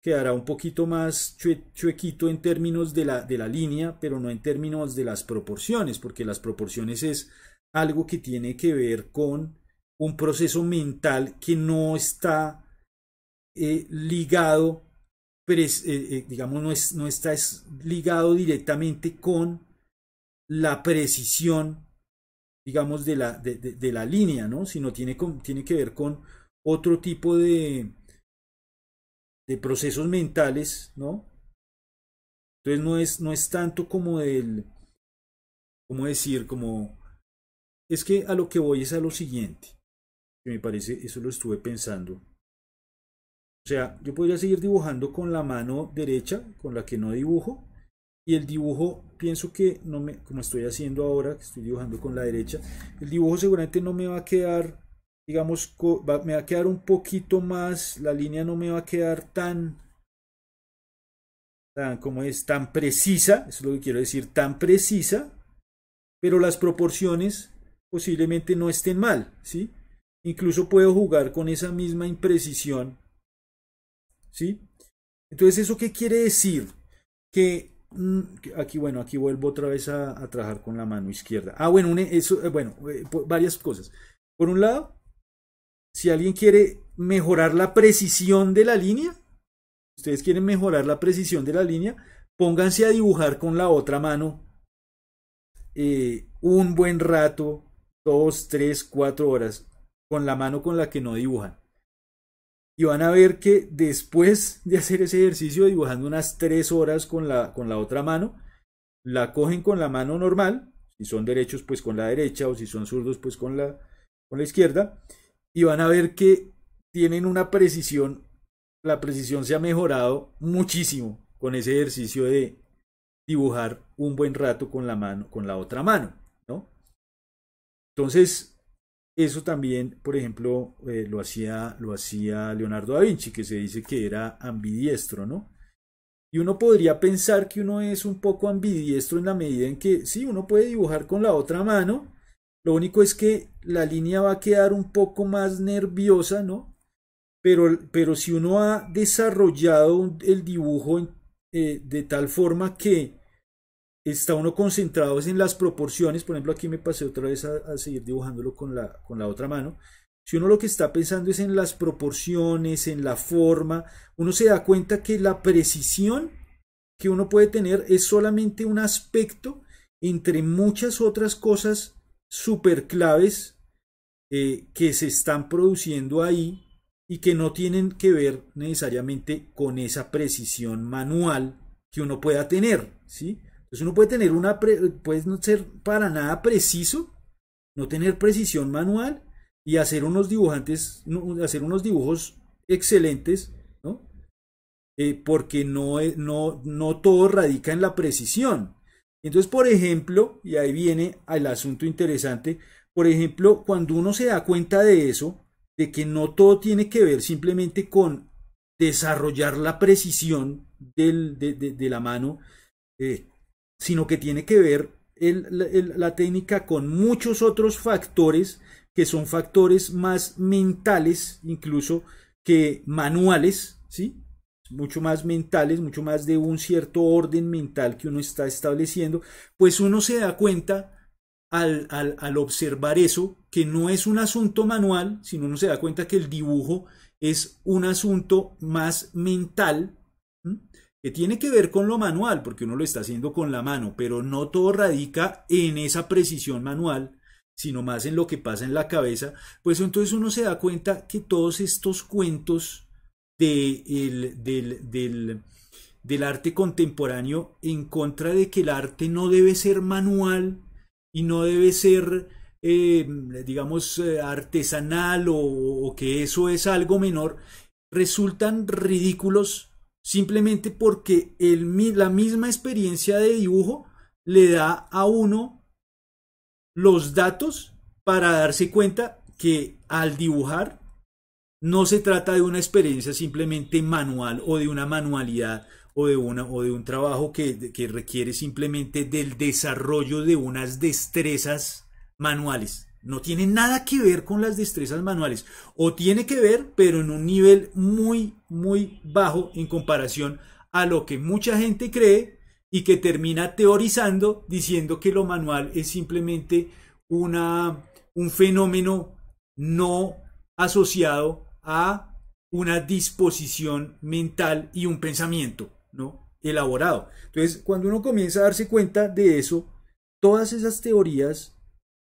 quedará un poquito más chuequito en términos de la, de la línea, pero no en términos de las proporciones, porque las proporciones es algo que tiene que ver con un proceso mental que no está eh, ligado, eh, eh, digamos, no, es, no está es ligado directamente con la precisión, digamos, de la, de, la línea, ¿no? Sino tiene, tiene que ver con otro tipo de, de procesos mentales, ¿no? Entonces no es, no es tanto como el, cómo decir, como, es que a lo que voy es a lo siguiente que me parece, eso lo estuve pensando. O sea, yo podría seguir dibujando con la mano derecha, con la que no dibujo, y el dibujo pienso que no me como estoy haciendo ahora que estoy dibujando con la derecha el dibujo seguramente no me va a quedar digamos me va a quedar un poquito más la línea no me va a quedar tan tan como es tan precisa eso es lo que quiero decir tan precisa pero las proporciones posiblemente no estén mal sí Incluso puedo jugar con esa misma imprecisión. ¿Sí? Entonces, ¿eso qué quiere decir? Que mm, aquí, bueno, aquí vuelvo otra vez a, trabajar con la mano izquierda. Ah, bueno, eso, eh, bueno, eh, varias cosas. Por un lado, si alguien quiere mejorar la precisión de la línea, ustedes quieren mejorar la precisión de la línea, pónganse a dibujar con la otra mano eh, un buen rato, dos, tres, cuatro horas con la mano con la que no dibujan. Y van a ver que después de hacer ese ejercicio dibujando unas tres horas con la, con la otra mano, la cogen con la mano normal, si son derechos pues con la derecha o si son zurdos pues con la, con la izquierda, y van a ver que tienen una precisión, la precisión se ha mejorado muchísimo con ese ejercicio de dibujar un buen rato con la mano, con la otra mano, ¿no? Entonces, eso también, por ejemplo, eh, lo, hacía, lo hacía Leonardo da Vinci, que se dice que era ambidiestro, ¿no? Y uno podría pensar que uno es un poco ambidiestro en la medida en que sí, uno puede dibujar con la otra mano, lo único es que la línea va a quedar un poco más nerviosa, ¿no? Pero, pero si uno ha desarrollado el dibujo eh, de tal forma que está uno concentrado en las proporciones, por ejemplo aquí me pasé otra vez a, seguir dibujándolo con la, con la otra mano, si uno lo que está pensando es en las proporciones, en la forma, uno se da cuenta que la precisión que uno puede tener es solamente un aspecto entre muchas otras cosas súper claves eh, que se están produciendo ahí y que no tienen que ver necesariamente con esa precisión manual que uno pueda tener, ¿sí? Entonces uno puede tener una, no ser para nada preciso, no tener precisión manual y hacer unos dibujantes, hacer unos dibujos excelentes, eh, porque no, no, no todo radica en la precisión. Entonces, por ejemplo, y ahí viene el asunto interesante, por ejemplo, cuando uno se da cuenta de eso, de que no todo tiene que ver simplemente con desarrollar la precisión de, la mano, eh, sino que tiene que ver la técnica con muchos otros factores que son factores más mentales incluso que manuales, ¿sí? mucho más mentales, mucho más de un cierto orden mental que uno está estableciendo, pues uno se da cuenta al, al, observar eso que no es un asunto manual, sino uno se da cuenta que el dibujo es un asunto más mental que tiene que ver con lo manual, porque uno lo está haciendo con la mano, pero no todo radica en esa precisión manual, sino más en lo que pasa en la cabeza, pues entonces uno se da cuenta que todos estos cuentos del, arte contemporáneo en contra de que el arte no debe ser manual y no debe ser eh, digamos, eh, artesanal o, que eso es algo menor, resultan ridículos simplemente porque la misma experiencia de dibujo le da a uno los datos para darse cuenta que al dibujar no se trata de una experiencia simplemente manual o de una manualidad o de, una, o de un trabajo que, que requiere simplemente del desarrollo de unas destrezas manuales. No tiene nada que ver con las destrezas manuales. O tiene que ver, pero en un nivel muy, muy bajo en comparación a lo que mucha gente cree y que termina teorizando diciendo que lo manual es simplemente una, un fenómeno no asociado a una disposición mental y un pensamiento ¿no? elaborado. Entonces, cuando uno comienza a darse cuenta de eso, todas esas teorías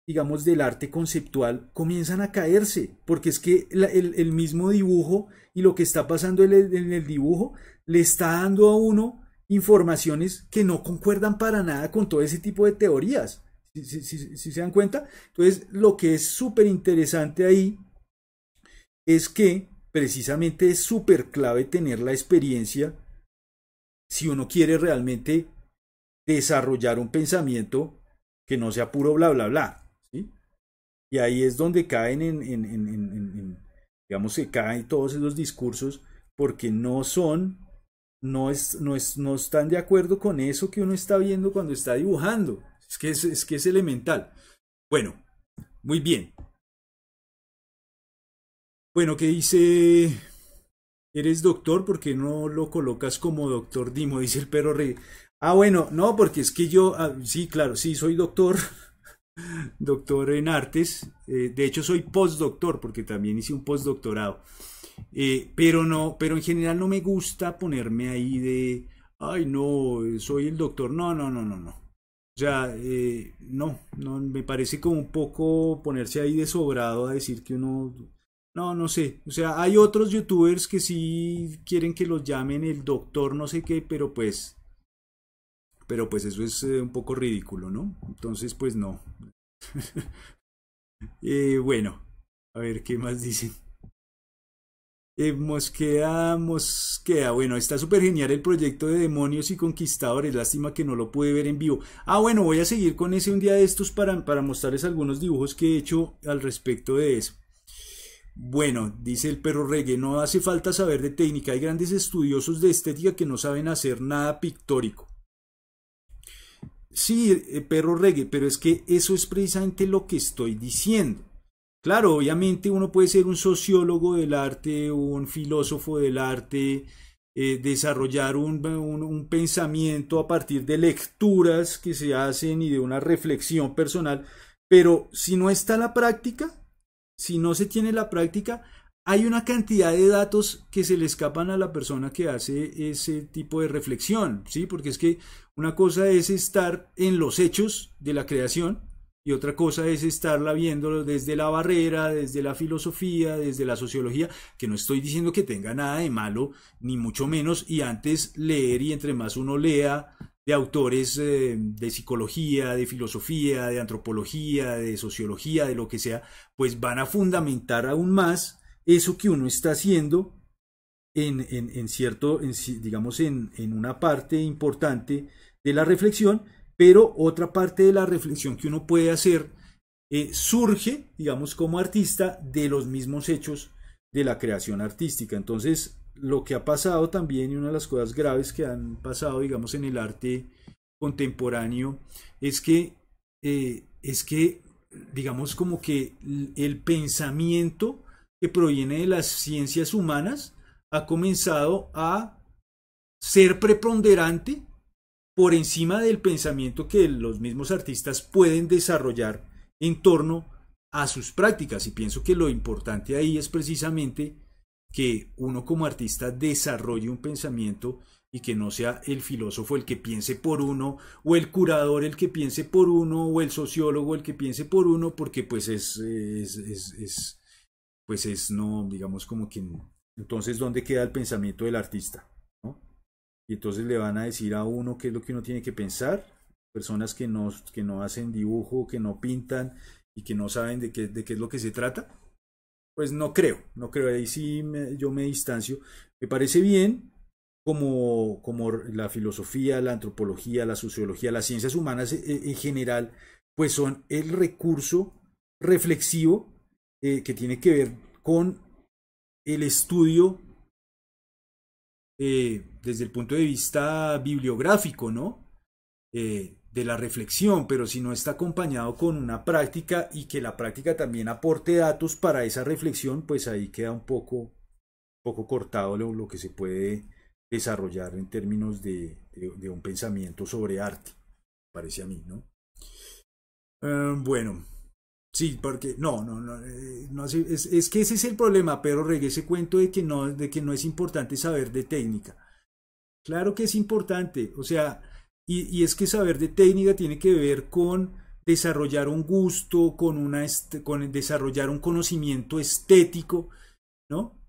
digamos, del arte conceptual comienzan a caerse, porque es que el, mismo dibujo y lo que está pasando en el, dibujo le está dando a uno informaciones que no concuerdan para nada con todo ese tipo de teorías, si, si se dan cuenta. Entonces, lo que es súper interesante ahí es que precisamente es súper clave tener la experiencia si uno quiere realmente desarrollar un pensamiento que no sea puro bla bla bla, y ahí es donde caen en, en, digamos, que caen todos esos discursos porque no son, no, es, no, es, no están de acuerdo con eso que uno está viendo cuando está dibujando. Es que es, que es elemental. Bueno, muy bien. Bueno, ¿qué dice? ¿Eres doctor? porque no lo colocas como doctor Dimo? Dice el perro rey. Ah, bueno, no, porque es que yo, ah, sí, claro, sí, soy doctor. doctor en artes. Eh, de hecho, soy postdoctor porque también hice un postdoctorado. Eh, pero no, pero en general no me gusta ponerme ahí de, ay, no, soy el doctor. No, no, no, no, no. O sea, eh, no, no, me parece como un poco ponerse ahí de sobrado a decir que uno. No, no sé. O sea, hay otros youtubers que sí quieren que los llamen el doctor no sé qué, pero pues pero pues eso es eh, un poco ridículo, ¿no? Entonces, pues no. Eh, bueno, a ver qué más dicen. Eh, Mosqueda, Mosqueda. Bueno, está súper genial el proyecto de Demonios y Conquistadores. Lástima que no lo pude ver en vivo. Ah, bueno, voy a seguir con ese un día de estos para, para mostrarles algunos dibujos que he hecho al respecto de eso. Bueno, dice el perro reggae, no hace falta saber de técnica. Hay grandes estudiosos de estética que no saben hacer nada pictórico. Sí, eh, perro reggae, pero es que eso es precisamente lo que estoy diciendo. Claro, obviamente uno puede ser un sociólogo del arte, un filósofo del arte, eh, desarrollar un, un, un, pensamiento a partir de lecturas que se hacen y de una reflexión personal, pero si no está la práctica, si no se tiene la práctica, hay una cantidad de datos que se le escapan a la persona que hace ese tipo de reflexión, ¿sí? Porque es que una cosa es estar en los hechos de la creación y otra cosa es estarla viéndolo desde la barrera, desde la filosofía, desde la sociología, que no estoy diciendo que tenga nada de malo, ni mucho menos, y antes leer y entre más uno lea de autores eh, de psicología, de filosofía, de antropología, de sociología, de lo que sea, pues van a fundamentar aún más eso que uno está haciendo en, en, en cierto, digamos, en, en una parte importante de la reflexión, pero otra parte de la reflexión que uno puede hacer eh, surge, digamos, como artista de los mismos hechos de la creación artística. Entonces, lo que ha pasado también y una de las cosas graves que han pasado, digamos, en el arte contemporáneo es que, eh, es que digamos, como que el pensamiento que proviene de las ciencias humanas ha comenzado a ser preponderante por encima del pensamiento que los mismos artistas pueden desarrollar en torno a sus prácticas. Y pienso que lo importante ahí es precisamente que uno como artista desarrolle un pensamiento y que no sea el filósofo el que piense por uno, o el curador el que piense por uno, o el sociólogo el que piense por uno, porque pues es, pues es no, digamos como que Entonces, ¿dónde queda el pensamiento del artista? y entonces le van a decir a uno qué es lo que uno tiene que pensar, personas que no, que no hacen dibujo, que no pintan y que no saben de qué, de qué es lo que se trata, pues no creo, no creo, ahí sí yo me distancio. Me parece bien como, como la filosofía, la antropología, la sociología, las ciencias humanas e, e, en general, pues son el recurso reflexivo eh, que tiene que ver con el estudio eh, desde el punto de vista bibliográfico, ¿no? Eh, de la reflexión, pero si no está acompañado con una práctica y que la práctica también aporte datos para esa reflexión, pues ahí queda un poco, poco cortado lo, que se puede desarrollar en términos de, un pensamiento sobre arte, parece a mí, ¿no? Eh, bueno, sí, porque no, no, no, eh, es, es, que ese es el problema, pero regué ese cuento de que no, de que no es importante saber de técnica. Claro que es importante, o sea, y, es que saber de técnica tiene que ver con desarrollar un gusto, con, una con desarrollar un conocimiento estético, ¿no?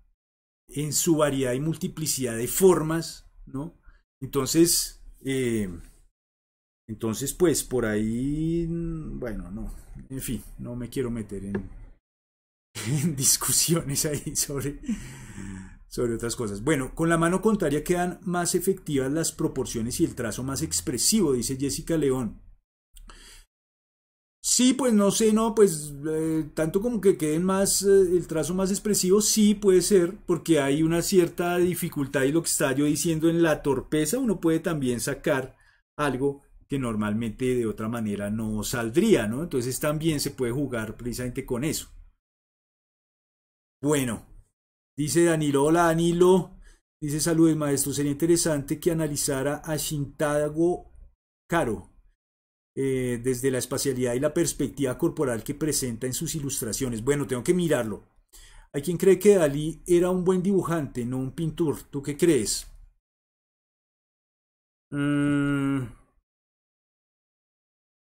En su variedad y multiplicidad de formas, ¿no? Entonces, eh, entonces, pues por ahí, mm, bueno, no, en fin, no me quiero meter en, en discusiones ahí sobre, sobre otras cosas. Bueno, con la mano contraria quedan más efectivas las proporciones y el trazo más expresivo, dice Jessica León. Sí, pues no sé, no, pues eh, tanto como que queden más, eh, el trazo más expresivo, sí puede ser, porque hay una cierta dificultad y lo que está yo diciendo en la torpeza, uno puede también sacar algo que normalmente de otra manera no saldría, ¿no? Entonces también se puede jugar precisamente con eso. Bueno, Dice Danilo, hola Danilo. Dice saludos maestro, sería interesante que analizara a Shintago Caro eh, desde la espacialidad y la perspectiva corporal que presenta en sus ilustraciones. Bueno, tengo que mirarlo. Hay quien cree que Dalí era un buen dibujante, no un pintor. ¿Tú qué crees? Mm.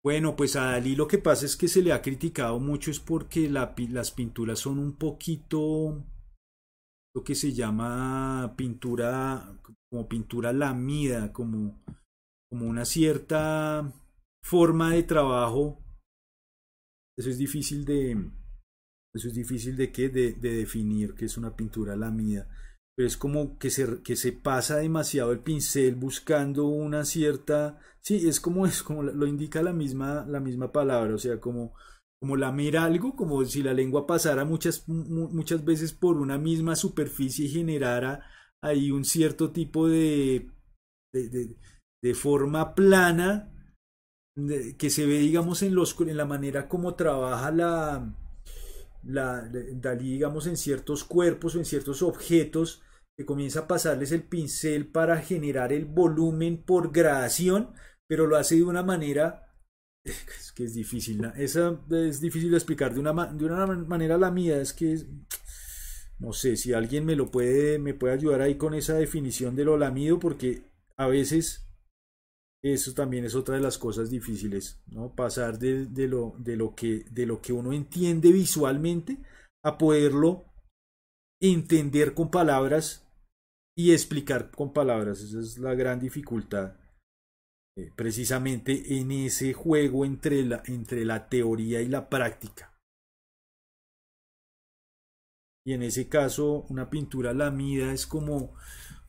Bueno, pues a Dalí lo que pasa es que se le ha criticado mucho es porque las pinturas son un poquito que se llama pintura, como pintura lamida, como, como una cierta forma de trabajo. Eso es difícil de, eso es difícil de, qué? de, definir que es una pintura lamida. Pero es como que se, que se pasa demasiado el pincel buscando una cierta... Sí, es como, es como lo indica la misma, la misma palabra, o sea, como como lamer algo, como si la lengua pasara muchas, muchas veces por una misma superficie y generara ahí un cierto tipo de, de, forma plana que se ve, digamos, en, los, en la manera como trabaja la, la, Dalí, digamos, en ciertos cuerpos o en ciertos objetos, que comienza a pasarles el pincel para generar el volumen por gradación, pero lo hace de una manera es que es difícil. Esa es difícil de explicar. De una, de una manera la mía es que... No sé si alguien me lo puede, me puede ayudar ahí con esa definición de lo lamido, porque a veces eso también es otra de las cosas difíciles, ¿no? Pasar de, lo, de, lo, que, de lo que uno entiende visualmente a poderlo entender con palabras y explicar con palabras. Esa es la gran dificultad. Eh, precisamente en ese juego entre la, entre la teoría y la práctica. Y en ese caso, una pintura lamida es como,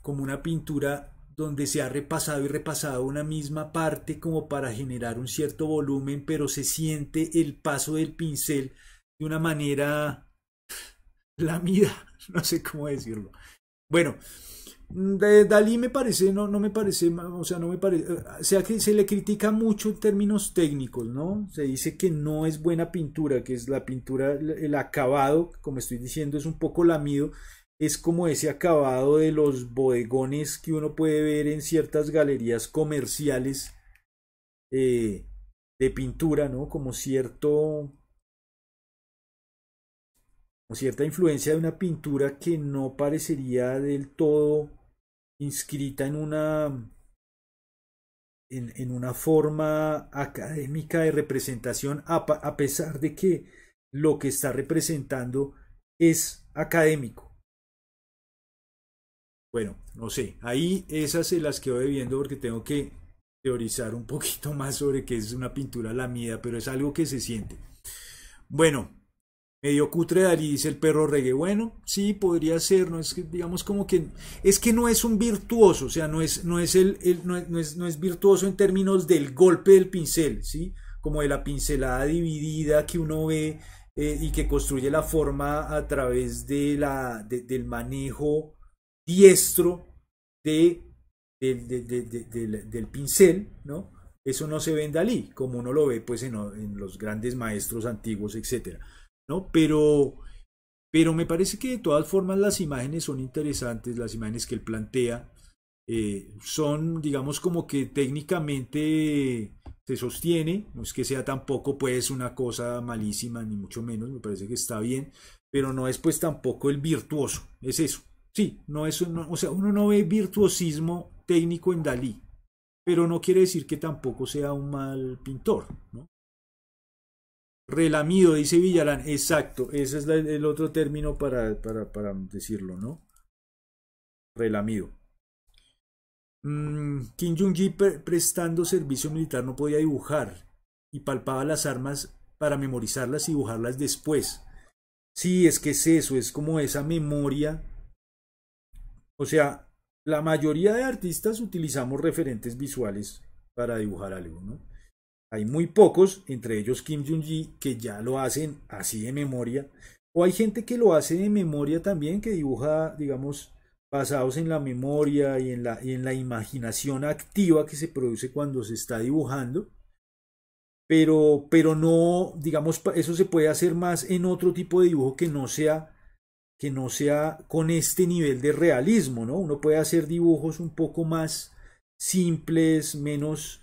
como una pintura donde se ha repasado y repasado una misma parte como para generar un cierto volumen, pero se siente el paso del pincel de una manera lamida, no sé cómo decirlo. Bueno, Mm, de Dalí me parece, no, no me parece, o sea, no me parece, eh, sea que se le critica mucho en términos técnicos, ¿no? Se dice que no es buena pintura, que es la pintura, el acabado, como estoy diciendo, es un poco lamido, es como ese acabado de los bodegones que uno puede ver en ciertas galerías comerciales eh, de pintura, ¿no? Como cierto, o cierta influencia de una pintura que no parecería del todo inscrita en una, en, una forma académica de representación, a, a pesar de que lo que está representando es académico. Bueno, no sé, ahí esas se las quedo debiendo porque tengo que teorizar un poquito más sobre qué es una pintura lamida, pero es algo que se siente. Bueno, Medio cutre Dalí dice el perro reggae. Bueno, sí, podría ser, no es que, digamos como que es que no es un virtuoso, o sea, no es, no es no, virtuoso en términos del golpe del pincel, ¿sí? Como de la pincelada dividida que uno ve eh, y que construye la forma a través de la, del manejo diestro de, del pincel, ¿no? Eso no se ve en Dalí, como uno lo ve pues en, en los grandes maestros antiguos, etcétera. ¿no? Pero, pero me parece que de todas formas las imágenes son interesantes, las imágenes que él plantea eh, son, digamos, como que técnicamente se sostiene, no es que sea tampoco pues una cosa malísima, ni mucho menos, me parece que está bien, pero no es pues tampoco el virtuoso, es eso. Sí, no es, no, o sea, uno no ve virtuosismo técnico en Dalí, pero no quiere decir que tampoco sea un mal pintor, ¿no? Relamido, dice Villalán. Exacto, ese es el otro término para, para, para, decirlo, ¿no? Relamido. Mm, Kim Jong-gi prestando servicio militar no podía dibujar y palpaba las armas para memorizarlas y dibujarlas después. Sí, es que es eso, es como esa memoria. O sea, la mayoría de artistas utilizamos referentes visuales para dibujar algo, ¿no? Hay muy pocos, entre ellos Kim Jong-ji, que ya lo hacen así de memoria. O hay gente que lo hace de memoria también, que dibuja, digamos, basados en la memoria y en la, en la imaginación activa que se produce cuando se está dibujando. Pero, pero no, digamos, eso se puede hacer más en otro tipo de dibujo que no sea que no sea con este nivel de realismo, ¿no? Uno puede hacer dibujos un poco más simples, menos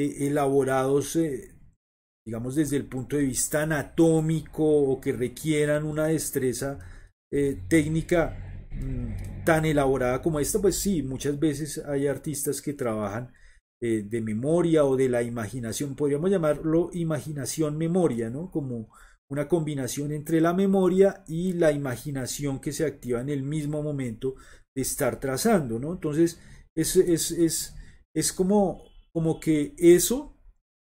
eh, elaborados, eh, digamos, desde el punto de vista anatómico o que requieran una destreza eh, técnica mm, tan elaborada como esta, pues sí, muchas veces hay artistas que trabajan de memoria o de la imaginación, podríamos llamarlo imaginación-memoria, ¿no? Como una combinación entre la memoria y la imaginación que se activa en el mismo momento de estar trazando, ¿no? Entonces, es, es, es como como que eso,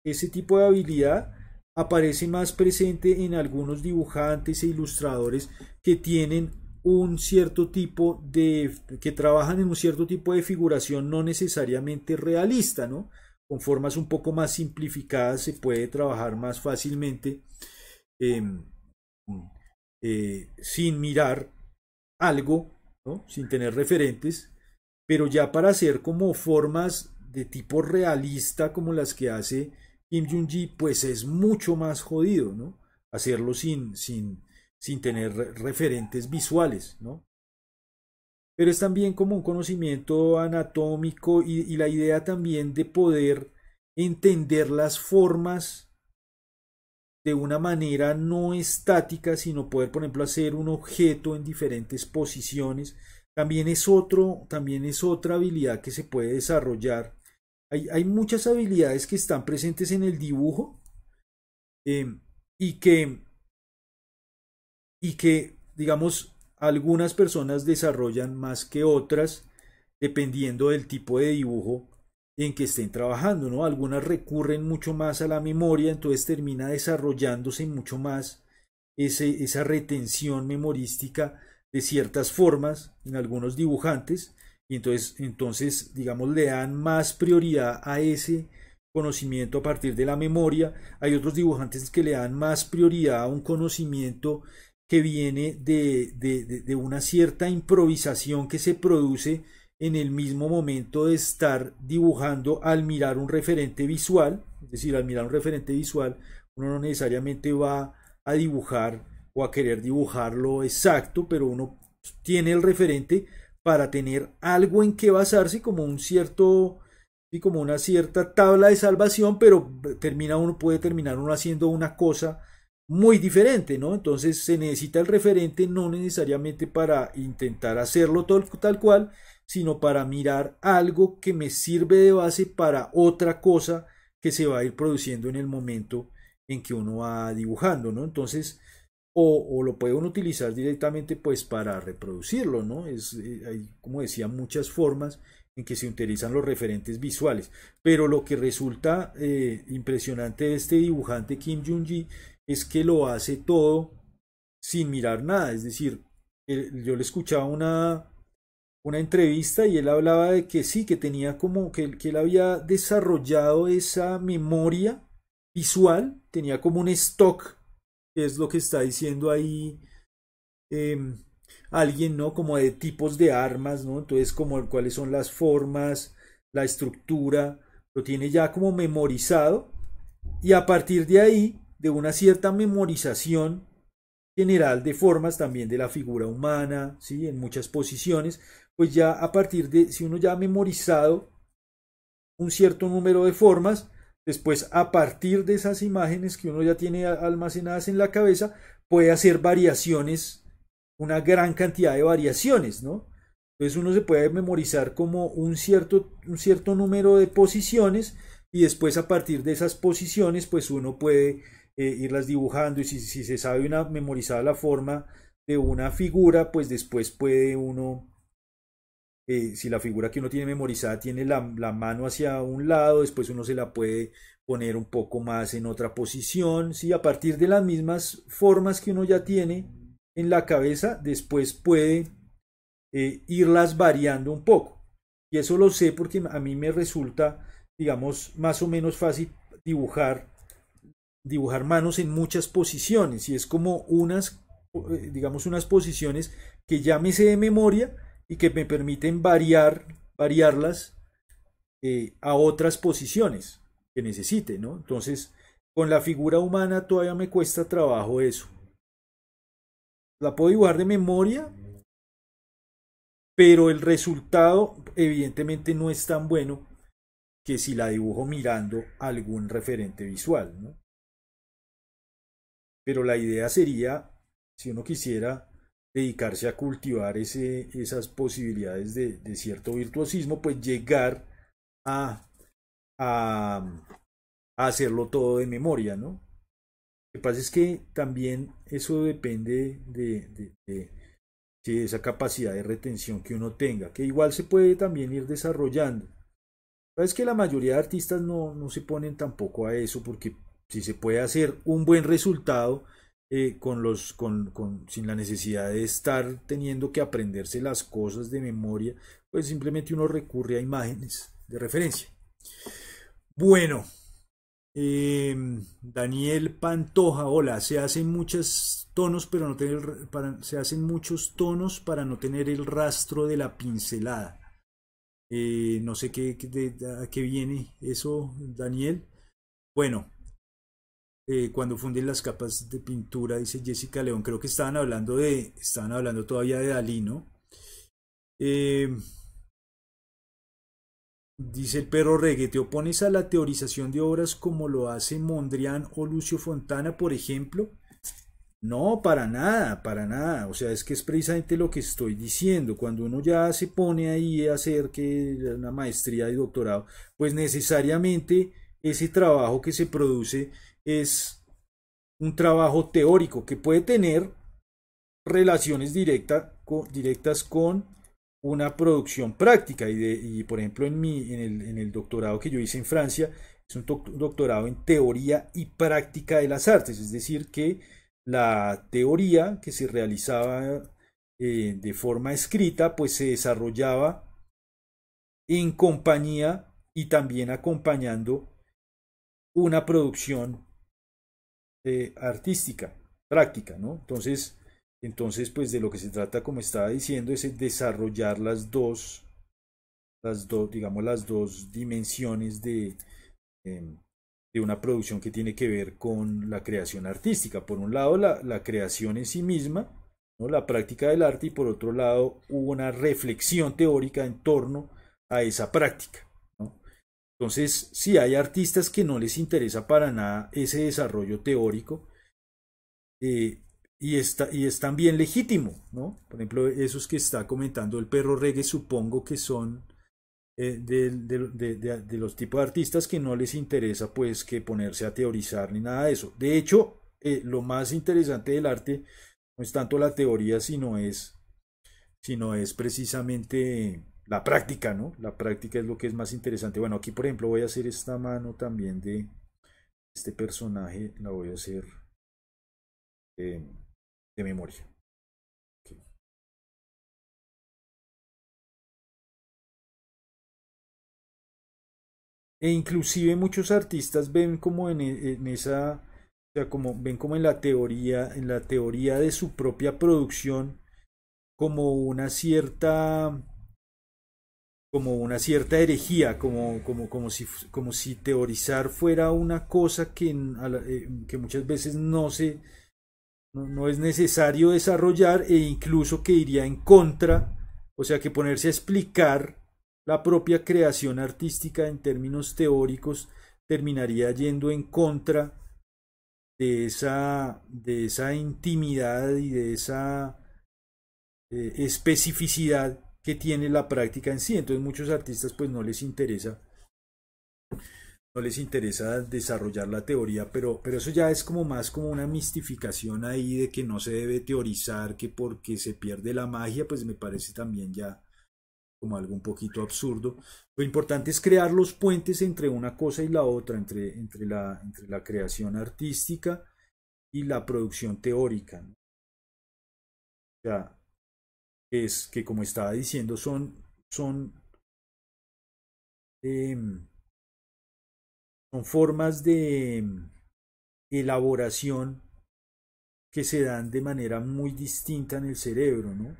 ese tipo de habilidad, aparece más presente en algunos dibujantes e ilustradores que tienen un cierto tipo de que trabajan en un cierto tipo de figuración no necesariamente realista, ¿no? Con formas un poco más simplificadas se puede trabajar más fácilmente em, eh, sin mirar algo, ¿no? sin tener referentes, pero ya para hacer como formas de tipo realista como las que hace Kim jong Gi pues es mucho más jodido, ¿no? Hacerlo sin, sin, sin tener referentes visuales, ¿no? Pero es también como un conocimiento anatómico y, la idea también de poder entender las formas de una manera no estática, sino poder, por ejemplo, hacer un objeto en diferentes posiciones. También es otro, también es otra habilidad que se puede desarrollar hay, muchas habilidades que están presentes en el dibujo em, y que, y que, digamos, algunas personas desarrollan más que otras dependiendo del tipo de dibujo en que estén trabajando, ¿no? Algunas recurren mucho más a la memoria, entonces termina desarrollándose mucho más esa retención memorística de ciertas formas en algunos dibujantes y entonces, entonces, digamos, le dan más prioridad a ese conocimiento a partir de la memoria. Hay otros dibujantes que le dan más prioridad a un conocimiento que viene de, de, una cierta improvisación que se produce en el mismo momento de estar dibujando al mirar un referente visual, es decir, al mirar un referente visual, uno no necesariamente va a dibujar o a querer dibujarlo exacto, pero uno tiene el referente para tener algo en que basarse como un cierto y como una cierta tabla de salvación, pero termina uno puede terminar uno haciendo una cosa muy diferente, ¿no? Entonces se necesita el referente no necesariamente para intentar hacerlo tal cual, sino para mirar algo que me sirve de base para otra cosa que se va a ir produciendo en el momento en que uno va dibujando, ¿no? Entonces, o, lo pueden utilizar directamente pues para reproducirlo, ¿no? Es, eh, hay, como decía, muchas formas en que se utilizan los referentes visuales. Pero lo que resulta eh, impresionante de este dibujante Kim Jung-ji es que lo hace todo sin mirar nada. Es decir, yo le escuchaba una, una entrevista y él hablaba de que sí, que tenía como que, que él había desarrollado esa memoria visual, tenía como un stock es lo que está diciendo ahí em, alguien, ¿no? Como de tipos de armas, ¿no? Entonces, como cuáles son las formas, la estructura, lo tiene ya como memorizado y a partir de ahí, de una cierta memorización general de formas también de la figura humana, ¿sí? En muchas posiciones, pues ya a partir de, si uno ya ha memorizado un cierto número de formas, Después, a partir de esas imágenes que uno ya tiene almacenadas en la cabeza, puede hacer variaciones, una gran cantidad de variaciones, ¿no? Entonces uno se puede memorizar como un cierto, un cierto número de posiciones y después a partir de esas posiciones pues uno puede eh, irlas dibujando y si, si se sabe una memorizada la forma de una figura pues después puede uno eh, si la figura que uno tiene memorizada tiene la, la, mano hacia un lado, después uno se la puede poner un poco más en otra posición, si a partir de las mismas formas que uno ya tiene en la cabeza, después puede eh, irlas variando un poco. Y eso lo sé porque a mí me resulta, digamos, más o menos fácil dibujar dibujar manos en muchas posiciones y es como unas eh, digamos unas posiciones que ya me sé de memoria y que me permiten variar, variarlas eh, a otras posiciones que necesite, ¿no? Entonces, con la figura humana todavía me cuesta trabajo eso. La puedo dibujar de memoria, pero el resultado evidentemente no es tan bueno que si la dibujo mirando algún referente visual, Pero la idea sería, si uno quisiera dedicarse a cultivar ese, esas posibilidades de, cierto virtuosismo, pues llegar a, a, hacerlo todo de memoria, ¿no? Lo que pasa es que también eso depende de, de, esa capacidad de retención que uno tenga, que igual se puede también ir desarrollando. es que la mayoría de artistas no, no se ponen tampoco a eso, porque si se puede hacer un buen resultado, eh, con los, con, sin la necesidad de estar teniendo que aprenderse las cosas de memoria, pues simplemente uno recurre a imágenes de referencia. Bueno, em, Daniel Pantoja, hola, se hacen muchos tonos, pero no tener, para, se hacen muchos tonos para no tener el rastro de la pincelada. Eh, no sé qué, a qué viene eso, Daniel. Bueno, eh, cuando funden las capas de pintura, dice Jessica León, creo que estaban hablando de, estaban hablando todavía de Dalí, ¿no? Eh, dice el perro reggae, ¿te opones a la teorización de obras como lo hace Mondrian o Lucio Fontana, por ejemplo? No, para nada, para nada. O sea, es que es precisamente lo que estoy diciendo. Cuando uno ya se pone ahí a hacer que una maestría y doctorado, pues necesariamente ese trabajo que se produce es un trabajo teórico que puede tener relaciones directas con una producción práctica. Y, por ejemplo, en, en, el, doctorado que yo hice en Francia, es un doctorado en teoría y práctica de las artes, es decir, que la teoría que se realizaba eh, de forma escrita, pues se desarrollaba en compañía y también acompañando una producción eh, artística, práctica, ¿no? Entonces, entonces, pues de lo que se trata, como estaba diciendo, es desarrollar las dos, las dos, digamos, las dos dimensiones de, em, de una producción que tiene que ver con la creación artística. Por un lado, la, la creación en sí misma, ¿no? la práctica del arte, y por otro lado, una reflexión teórica en torno a esa práctica. Entonces, sí hay artistas que no les interesa para nada ese desarrollo teórico eh, y, está, y es también legítimo, ¿no? Por ejemplo, esos que está comentando el perro reggae, supongo que son eh, de, los tipos de artistas que no les interesa pues que ponerse a teorizar ni nada de eso. De hecho, eh, lo más interesante del arte no es tanto la teoría, sino es, sino es precisamente la práctica, ¿no? La práctica es lo que es más interesante. Bueno, aquí por ejemplo voy a hacer esta mano también de este personaje, la voy a hacer eh, de, memoria. E inclusive muchos artistas ven como en, e, en esa, o sea, como ven como en la teoría, en la teoría de su propia producción, como una cierta como una cierta herejía, como, como, como, si, como si teorizar fuera una cosa que, eh, que muchas veces no, se, no, es necesario desarrollar e incluso que iría en contra, o sea que ponerse a explicar la propia creación artística en términos teóricos terminaría yendo en contra de esa, de esa intimidad y de esa eh, especificidad tiene la práctica en sí. Entonces muchos artistas pues no les interesa no les interesa desarrollar la teoría, pero, pero eso ya es como más como una mistificación ahí de que no se debe teorizar, que porque se pierde la magia, pues me parece también ya como algo un poquito absurdo. Lo importante es crear los puentes entre una cosa y la otra, entre, entre, la, entre la creación artística y la producción teórica es que como estaba diciendo son, son, em, son formas de em, elaboración que se dan de manera muy distinta en el cerebro, ¿no?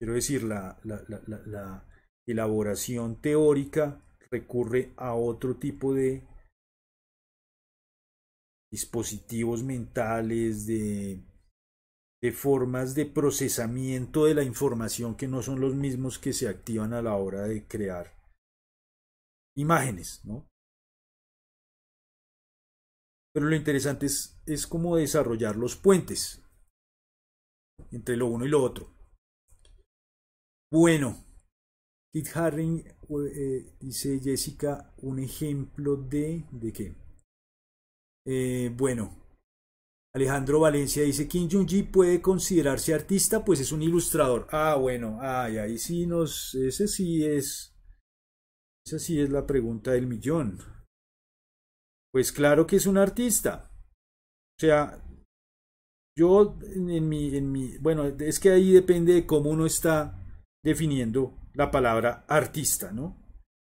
Quiero decir, la elaboración teórica recurre a otro tipo de dispositivos mentales, de de formas de procesamiento de la información que no son los mismos que se activan a la hora de crear imágenes, ¿no? Pero lo interesante es, cómo desarrollar los puentes entre lo uno y lo otro. Bueno, Kit Haring eh, dice Jessica, un ejemplo de. ¿De qué? Eh, bueno, Alejandro Valencia dice, Kim Junji puede considerarse artista, pues es un ilustrador. Ah, bueno, ay, ahí sí nos, ese sí es, esa sí es la pregunta del millón. Pues claro que es un artista. O sea, yo en mi, en mi, bueno, es que ahí depende de cómo uno está definiendo la palabra artista, ¿no?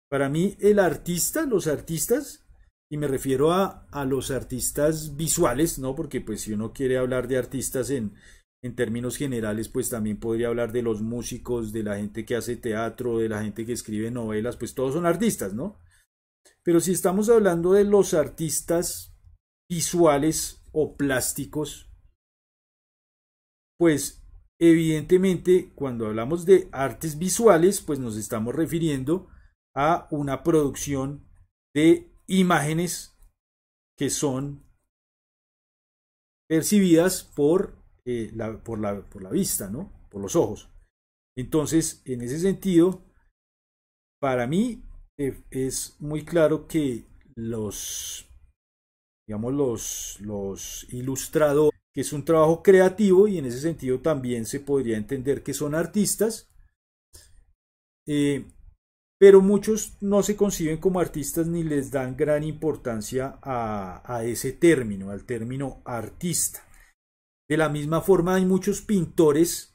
Para mí el artista, los artistas, y me refiero a, a, los artistas visuales, ¿no? Porque pues si uno quiere hablar de artistas en, en términos generales, pues también podría hablar de los músicos, de la gente que hace teatro, de la gente que escribe novelas, pues todos son artistas, ¿no? Pero si estamos hablando de los artistas visuales o plásticos, pues evidentemente cuando hablamos de artes visuales, pues nos estamos refiriendo a una producción de imágenes que son percibidas por, eh, la, por, la, por la vista, ¿no? Por los ojos. Entonces, en ese sentido, para mí eh, es muy claro que los, digamos, los, los ilustradores, que es un trabajo creativo y en ese sentido también se podría entender que son artistas, eh, pero muchos no se conciben como artistas ni les dan gran importancia a, ese término, al término artista. De la misma forma hay muchos pintores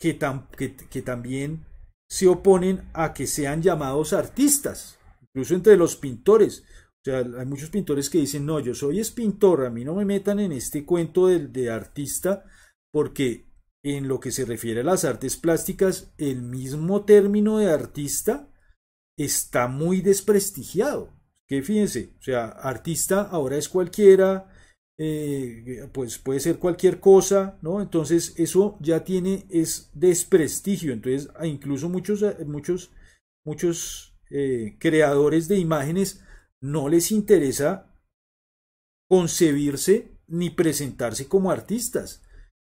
que, también se oponen a que sean llamados artistas, incluso entre los pintores. O sea, hay muchos pintores que dicen, no, yo soy es pintor, a mí no me metan en este cuento de artista, porque en lo que se refiere a las artes plásticas, el mismo término de artista está muy desprestigiado. Que fíjense, o sea, artista ahora es cualquiera, eh, pues puede ser cualquier cosa, ¿no? Entonces eso ya tiene, es desprestigio. Entonces, incluso muchos, eh, muchos, muchos eh, creadores de imágenes no les interesa concebirse ni presentarse como artistas,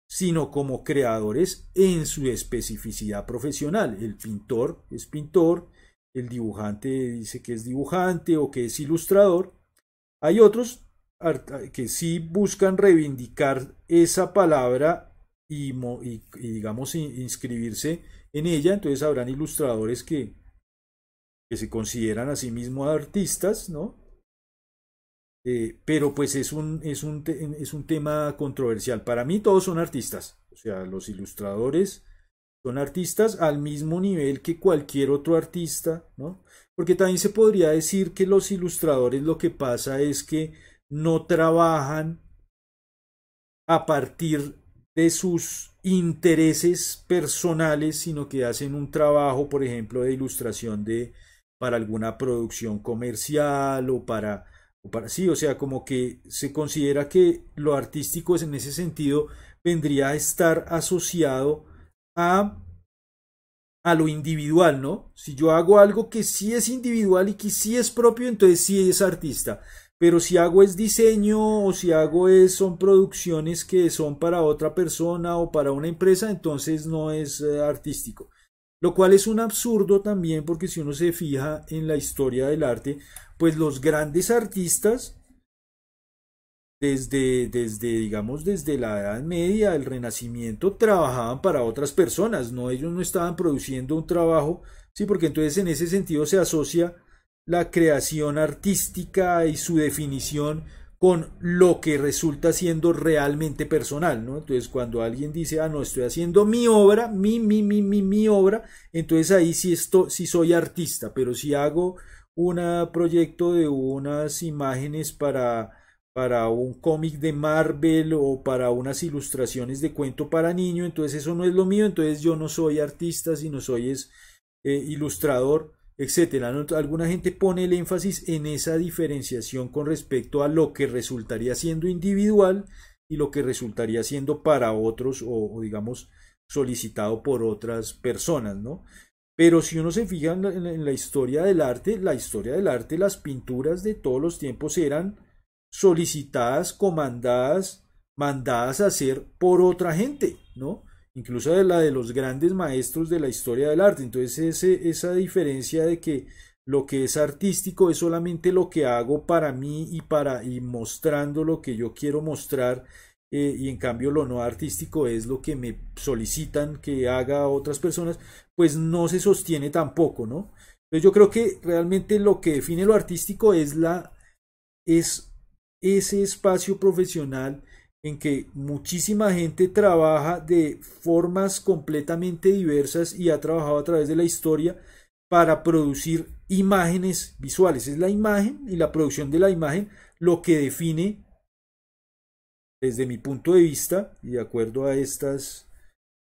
sino como creadores en su especificidad profesional. El pintor es pintor, el dibujante dice que es dibujante o que es ilustrador. Hay otros que sí buscan reivindicar esa palabra y, digamos, inscribirse en ella. Entonces habrán ilustradores que, que se consideran a sí mismos artistas, ¿no? Eh, pero pues es un, es, un, es un tema controversial. Para mí todos son artistas, o sea, los ilustradores, son artistas al mismo nivel que cualquier otro artista, ¿no? Porque también se podría decir que los ilustradores lo que pasa es que no trabajan a partir de sus intereses personales, sino que hacen un trabajo, por ejemplo, de ilustración de para alguna producción comercial o para o para sí, o sea, como que se considera que lo artístico es en ese sentido vendría a estar asociado a, lo individual, ¿no? Si yo hago algo que sí es individual y que sí es propio, entonces sí es artista. Pero si hago es diseño o si hago es son producciones que son para otra persona o para una empresa, entonces no es eh, artístico. Lo cual es un absurdo también porque si uno se fija en la historia del arte, pues los grandes artistas desde, desde, digamos, desde la Edad Media, el Renacimiento, trabajaban para otras personas, no ellos no estaban produciendo un trabajo, sí, porque entonces en ese sentido se asocia la creación artística y su definición con lo que resulta siendo realmente personal, ¿no? Entonces cuando alguien dice, ah, no, estoy haciendo mi obra, mi, mi, mi, mi, mi obra, entonces ahí sí, esto sí soy artista, pero si hago un proyecto de unas imágenes para para un cómic de Marvel o para unas ilustraciones de cuento para niño, entonces eso no es lo mío, entonces yo no soy artista, sino soy eh, ilustrador, etcétera. Alguna gente pone el énfasis en esa diferenciación con respecto a lo que resultaría siendo individual y lo que resultaría siendo para otros o, digamos solicitado por otras personas, ¿no? Pero si uno se fija en la historia del arte, la historia del arte, las pinturas de todos los tiempos eran solicitadas, comandadas, mandadas a hacer por otra gente, ¿no? Incluso de la de los grandes maestros de la historia del arte. Entonces esa diferencia de que lo que es artístico es solamente lo que hago para mí y para y mostrando lo que yo quiero mostrar eh, y en cambio lo no artístico es lo que me solicitan que haga otras personas, pues no se sostiene tampoco, ¿no? Entonces yo creo que realmente lo que define lo artístico es la es ese espacio profesional en que muchísima gente trabaja de formas completamente diversas y ha trabajado a través de la historia para producir imágenes visuales. Es la imagen y la producción de la imagen lo que define, desde mi punto de vista, y de acuerdo a estas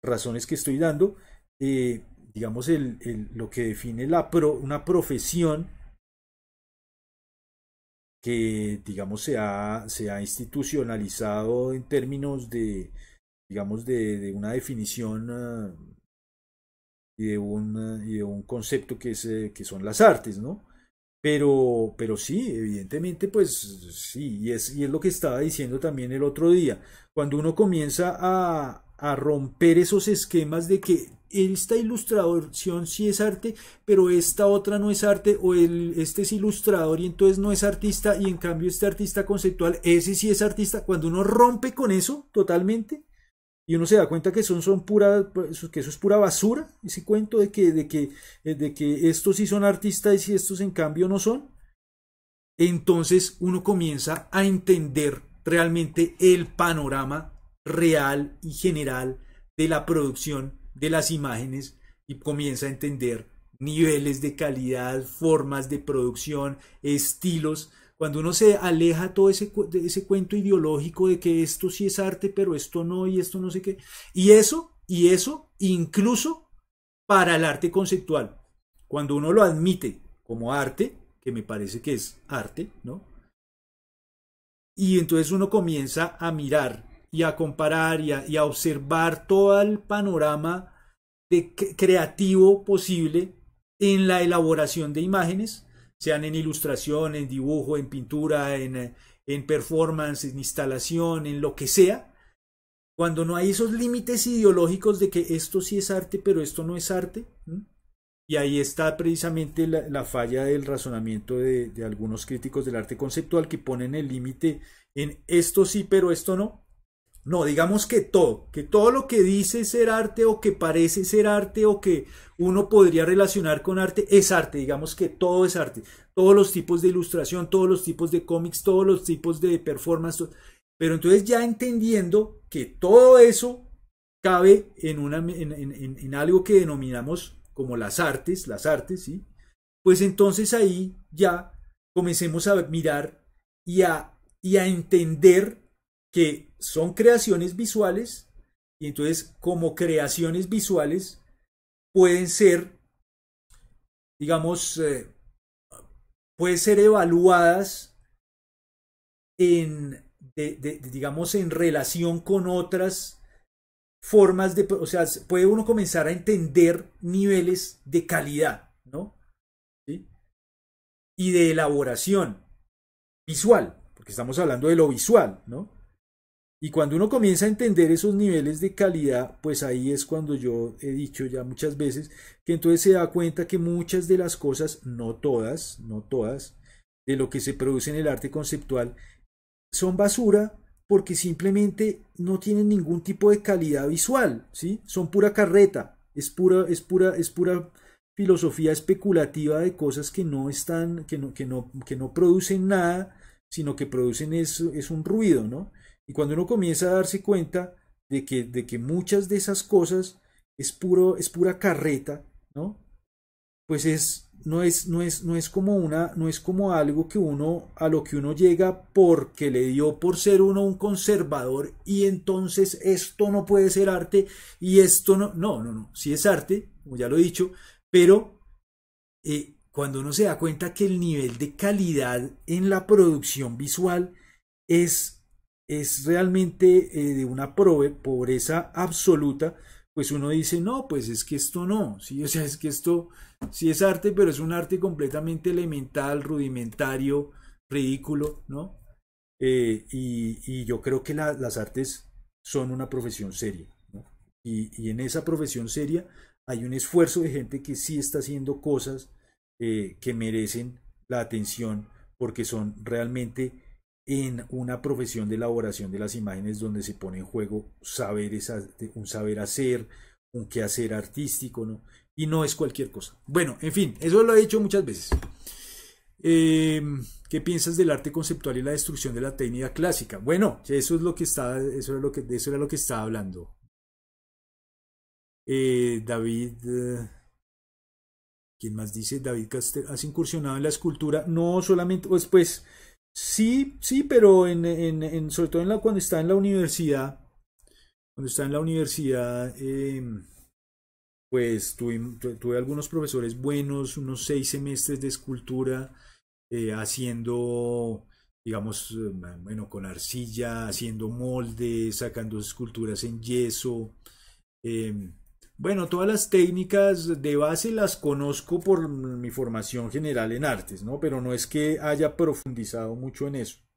razones que estoy dando, eh, digamos, el, lo que define la una profesión que digamos se ha, institucionalizado en términos de digamos de, de una definición ah, y, de un, de un concepto que, es, eh, que son las artes, ¿no? Pero, pero sí, evidentemente, pues sí, y es, y es lo que estaba diciendo también el otro día. Cuando uno comienza a, a romper esos esquemas de que esta ilustración sí es arte, pero esta otra no es arte, o el, este es ilustrador y entonces no es artista, y en cambio este artista conceptual, ese sí es artista, cuando uno rompe con eso totalmente, y uno se da cuenta que son, son pura, que eso es pura basura, ese cuento de que, de que, de que estos sí son artistas y estos en cambio no son, entonces uno comienza a entender realmente el panorama real y general de la producción de las imágenes y comienza a entender niveles de calidad, formas de producción, estilos. Cuando uno se aleja todo ese, ese cuento ideológico de que esto sí es arte, pero esto no y esto no sé qué. Y eso, y eso incluso para el arte conceptual. Cuando uno lo admite como arte, que me parece que es arte, ¿no? Y entonces uno comienza a mirar y a comparar y a, observar todo el panorama de creativo posible en la elaboración de imágenes, sean en ilustración, en dibujo, en pintura, en, en performance, en instalación, en lo que sea, cuando no hay esos límites ideológicos de que esto sí es arte, pero esto no es arte, y ahí está precisamente la, la falla del razonamiento de, de algunos críticos del arte conceptual que ponen el límite en esto sí, pero esto no, no, digamos que todo, que todo lo que dice ser arte o que parece ser arte o que uno podría relacionar con arte es arte, digamos que todo es arte. Todos los tipos de ilustración, todos los tipos de cómics, todos los tipos de performance. Pero entonces ya entendiendo que todo eso cabe en, una, en, algo que denominamos como las artes, las artes, ¿sí? Pues entonces ahí ya comencemos a mirar y a, y a entender que son creaciones visuales y entonces como creaciones visuales pueden ser, digamos, puede eh, pueden ser evaluadas en, de, digamos, en relación con otras formas de, o sea, puede uno comenzar a entender niveles de calidad, ¿no? Y de elaboración visual, porque estamos hablando de lo visual, ¿no? Y cuando uno comienza a entender esos niveles de calidad, pues ahí es cuando yo he dicho ya muchas veces que entonces se da cuenta que muchas de las cosas, no todas, no todas, de lo que se produce en el arte conceptual son basura porque simplemente no tienen ningún tipo de calidad visual, ¿sí? Son pura carreta, es pura es pura es pura filosofía especulativa de cosas que no están que no que no que no producen nada, sino que producen es, es un ruido, ¿no? Y cuando uno comienza a darse cuenta de que, de que muchas de esas cosas es, puro, es pura carreta, ¿no? Pues es, no, es, no, es, no, es como una, no es como algo que uno, a lo que uno llega porque le dio por ser uno un conservador y entonces esto no puede ser arte y esto no, no, no, no, sí es arte, como ya lo he dicho, pero eh, cuando uno se da cuenta que el nivel de calidad en la producción visual es es realmente eh, de una pobreza absoluta, pues uno dice, no, pues es que esto no, ¿sí? o sea, es que esto sí es arte, pero es un arte completamente elemental, rudimentario, ridículo, ¿no? Eh, y, yo creo que las artes son una profesión seria, ¿no? y, en esa profesión seria hay un esfuerzo de gente que sí está haciendo cosas eh, que merecen la atención porque son realmente en una profesión de elaboración de las imágenes donde se pone en juego un saber hacer, un quehacer artístico, ¿no? Y no es cualquier cosa. Bueno, en fin, eso lo he dicho muchas veces. Em, ¿Qué piensas del arte conceptual y la destrucción de la técnica clásica? Bueno, eso es lo que eso era lo que, eso era lo que estaba hablando. Eh, David, eh, ¿quién más dice? David Caster, ¿has incursionado en la escultura? No, solamente, pues, pues Sí, sí, pero en, en, sobre todo en la, cuando está en la universidad, cuando está en la universidad, em, pues tuve, algunos profesores buenos, unos seis semestres de escultura, eh, haciendo, digamos, em, bueno, con arcilla, haciendo moldes, sacando esculturas en yeso. Eh, bueno, todas las técnicas de base las conozco por mi formación general en artes, ¿no? Pero no es que haya profundizado mucho en eso.